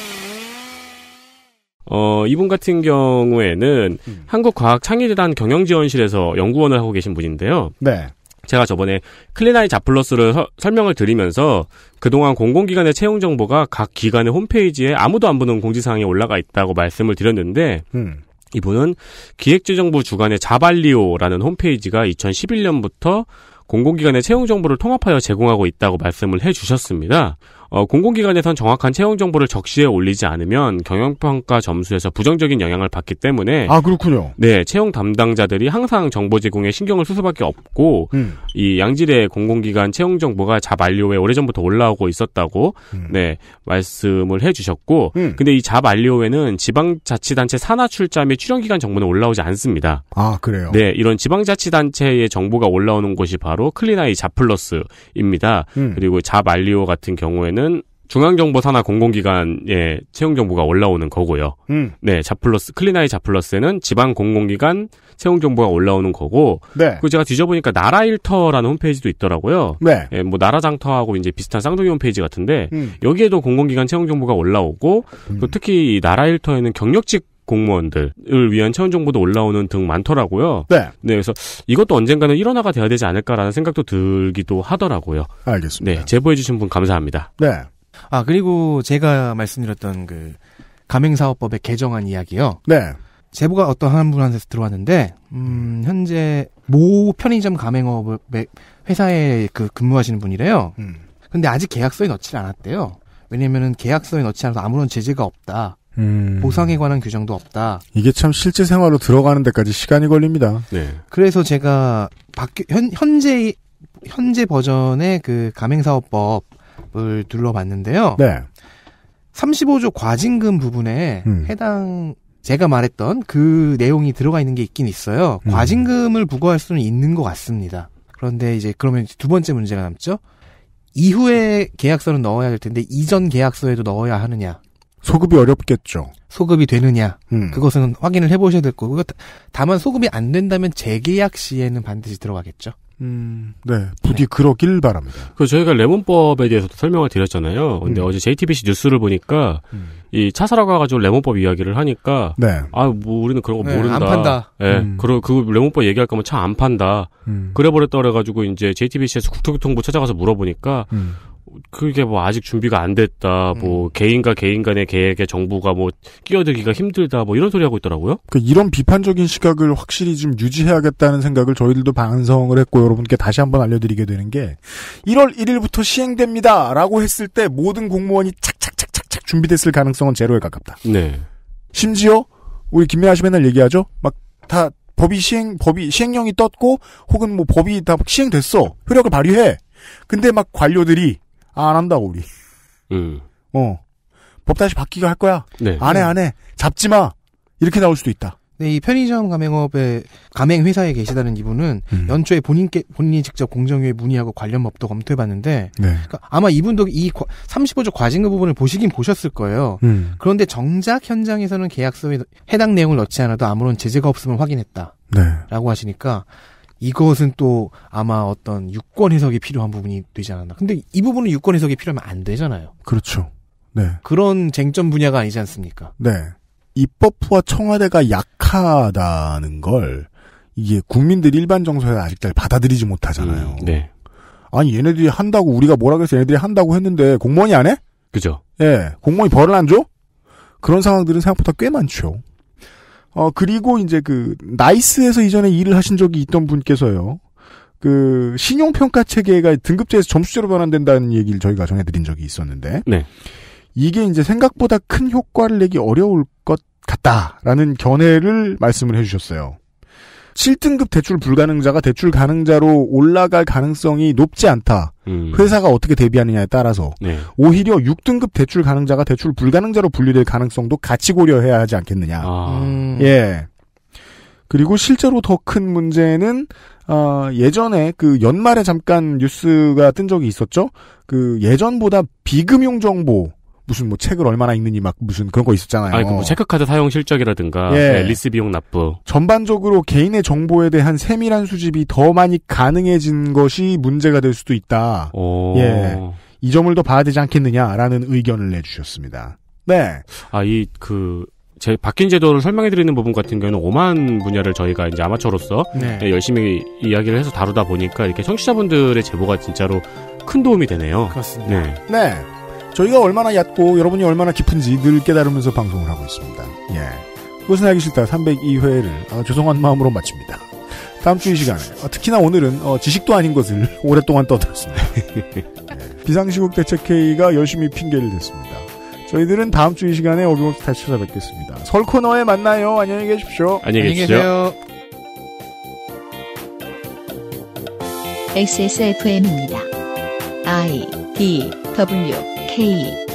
어, 이분 같은 경우에는 음. 한국과학창의재단 경영지원실에서 연구원을 하고 계신 분인데요. 네. 제가 저번에 클린아이 자플러스를 서, 설명을 드리면서 그동안 공공기관의 채용 정보가 각 기관의 홈페이지에 아무도 안 보는 공지사항에 올라가 있다고 말씀을 드렸는데 음. 이분은 기획재정부 주관의 자발리오라는 홈페이지가 2011년부터 공공기관의 채용 정보를 통합하여 제공하고 있다고 말씀을 해주셨습니다. 어, 공공기관에선 정확한 채용 정보를 적시에 올리지 않으면 경영평가 점수에서 부정적인 영향을 받기 때문에 아 그렇군요. 네, 채용 담당자들이 항상 정보 제공에 신경을 쓸 수밖에 없고 음. 이 양질의 공공기관 채용 정보가 자발료에 오래전부터 올라오고 있었다고 음. 네 말씀을 해주셨고 음. 근데 이 자발료에는 지방자치단체 산하 출자 및 출연기관 정보는 올라오지 않습니다. 아 그래요. 네, 이런 지방자치단체의 정보가 올라오는 곳이 바로 클리나이 자플러스입니다. 음. 그리고 자발료 같은 경우에는 경우에 중앙정보사나 공공기관의 채용 정보가 올라오는 거고요. 음. 네, 자플러스 클린아이 자플러스에는 지방 공공기관 채용 정보가 올라오는 거고. 네. 그 제가 뒤져보니까 나라일터라는 홈페이지도 있더라고요. 네. 예, 뭐 나라장터하고 이제 비슷한 쌍둥이 홈페이지 같은데 음. 여기에도 공공기관 채용 정보가 올라오고 음. 특히 나라일터에는 경력직 공무원들을 위한 채용 정보도 올라오는 등 많더라고요. 네. 네, 그래서 이것도 언젠가는 일어나가 돼야 되지 않을까라는 생각도 들기도 하더라고요. 알겠습니다. 네, 제보해주신 분 감사합니다. 네. 아 그리고 제가 말씀드렸던 그 가맹사업법의 개정안 이야기요. 네. 제보가 어떤 한 분한테서 들어왔는데 음, 현재 모 편의점 가맹업 회사에 그 근무하시는 분이래요. 음. 근데 아직 계약서에 넣지 를 않았대요. 왜냐면은 계약서에 넣지 않아서 아무런 제재가 없다. 음. 보상에 관한 규정도 없다. 이게 참 실제 생활로 들어가는 데까지 시간이 걸립니다. 네. 그래서 제가 바뀌, 현, 현재 현재 버전의 그 가맹사업법을 둘러봤는데요. 네. 35조 과징금 부분에 음. 해당 제가 말했던 그 내용이 들어가 있는 게 있긴 있어요. 음. 과징금을 부과할 수는 있는 것 같습니다. 그런데 이제 그러면 두 번째 문제가 남죠. 이후에 계약서는 넣어야 될 텐데 이전 계약서에도 넣어야 하느냐. 소급이 어렵겠죠. 소급이 되느냐. 음. 그것은 확인을 해보셔야 될 거고. 다만 소급이 안 된다면 재계약 시에는 반드시 들어가겠죠. 음, 네. 부디 네. 그러길 바랍니다. 그 저희가 레몬법에 대해서도 설명을 드렸잖아요. 근데 음. 어제 JTBC 뉴스를 보니까 음. 이 차사라고 가지고 레몬법 이야기를 하니까 네. 아, 뭐 우리는 그런 거 네, 모른다. 안 판다. 예. 네, 그러 그 레몬법 얘기할 거면 차 안 판다. 음. 그래 버렸다 그래 가지고 이제 JTBC에서 국토교통부 찾아가서 물어보니까 음. 그게 뭐 아직 준비가 안 됐다, 뭐 음. 개인과 개인 간의 계획에 정부가 뭐 끼어들기가 힘들다, 뭐 이런 소리 하고 있더라고요. 그 이런 비판적인 시각을 확실히 좀 유지해야겠다는 생각을 저희들도 반성을 했고 여러분께 다시 한번 알려드리게 되는 게 1월 1일부터 시행됩니다라고 했을 때 모든 공무원이 착착착착착 준비됐을 가능성은 제로에 가깝다. 네. 심지어 우리 김민아씨 맨날 얘기하죠. 막 다 법이 시행 법이 시행령이 떴고 혹은 뭐 법이 다 시행됐어 효력을 발휘해. 근데 막 관료들이 안 한다고 우리. 음. 어. 법 다시 바뀌게 할 거야. 네. 안 해, 안 해. 잡지 마. 이렇게 나올 수도 있다. 네, 이 편의점 가맹업의 가맹 회사에 계시다는 이분은 음. 연초에 본인께 본인이 직접 공정위에 문의하고 관련 법도 검토해봤는데 네. 그러니까 아마 이분도 이 35조 과징금 부분을 보시긴 보셨을 거예요. 음. 그런데 정작 현장에서는 계약서에 해당 내용을 넣지 않아도 아무런 제재가 없음을 확인했다라고 네. 하시니까 이것은 또 아마 어떤 유권 해석이 필요한 부분이 되지 않았나. 근데 이 부분은 유권 해석이 필요하면 안 되잖아요. 그렇죠. 네. 그런 쟁점 분야가 아니지 않습니까? 네. 입법부와 청와대가 약하다는 걸 이게 국민들 일반 정서에 아직 잘 받아들이지 못하잖아요. 음, 네. 아니 얘네들이 한다고 우리가 뭐라그래서 얘네들이 한다고 했는데 공무원이 안 해? 그죠. 예. 공무원이 벌을 안 줘? 그런 상황들은 생각보다 꽤 많죠. 어, 그리고 이제 그, 나이스에서 이전에 일을 하신 적이 있던 분께서요, 그, 신용평가 체계가 등급제에서 점수제로 변환된다는 얘기를 저희가 전해드린 적이 있었는데, 네. 이게 이제 생각보다 큰 효과를 내기 어려울 것 같다라는 견해를 말씀을 해주셨어요. 7등급 대출 불가능자가 대출 가능자로 올라갈 가능성이 높지 않다. 음. 회사가 어떻게 대비하느냐에 따라서 네. 오히려 6등급 대출 가능자가 대출 불가능자로 분류될 가능성도 같이 고려해야 하지 않겠느냐. 아. 음. 예. 그리고 실제로 더 큰 문제는 어, 예전에 그 연말에 잠깐 뉴스가 뜬 적이 있었죠. 그 예전보다 비금융 정보 무슨 뭐 책을 얼마나 읽느니 막 무슨 그런 거 있었잖아요. 아니 그뭐 체크카드 사용 실적이라든가 예. 네, 리스 비용 납부. 전반적으로 개인의 정보에 대한 세밀한 수집이 더 많이 가능해진 것이 문제가 될 수도 있다. 오. 예. 이 점을 더 봐야 되지 않겠느냐라는 의견을 내주셨습니다. 네. 아, 이, 그, 제, 바뀐 제도를 설명해드리는 부분 같은 경우는 오만 분야를 저희가 이제 아마추어로서 네. 네 열심히 이야기를 해서 다루다 보니까 이렇게 청취자분들의 제보가 진짜로 큰 도움이 되네요. 그렇습니다. 네. 네. 저희가 얼마나 얕고 여러분이 얼마나 깊은지 늘 깨달으면서 방송을 하고 있습니다. 예. 그것은 알기 싫다 302회를 아, 죄송한 마음으로 마칩니다. 다음 주 이 시간에 아, 특히나 오늘은 어, 지식도 아닌 것을 오랫동안 떠들었습니다. 예. 비상시국 대책회의가 열심히 핑계를 댔습니다. 저희들은 다음 주 이 시간에 어김없이 다시 찾아뵙겠습니다. 설 코너에 만나요. 안녕히 계십시오. 안녕히 계세요. XSFM입니다. I D W K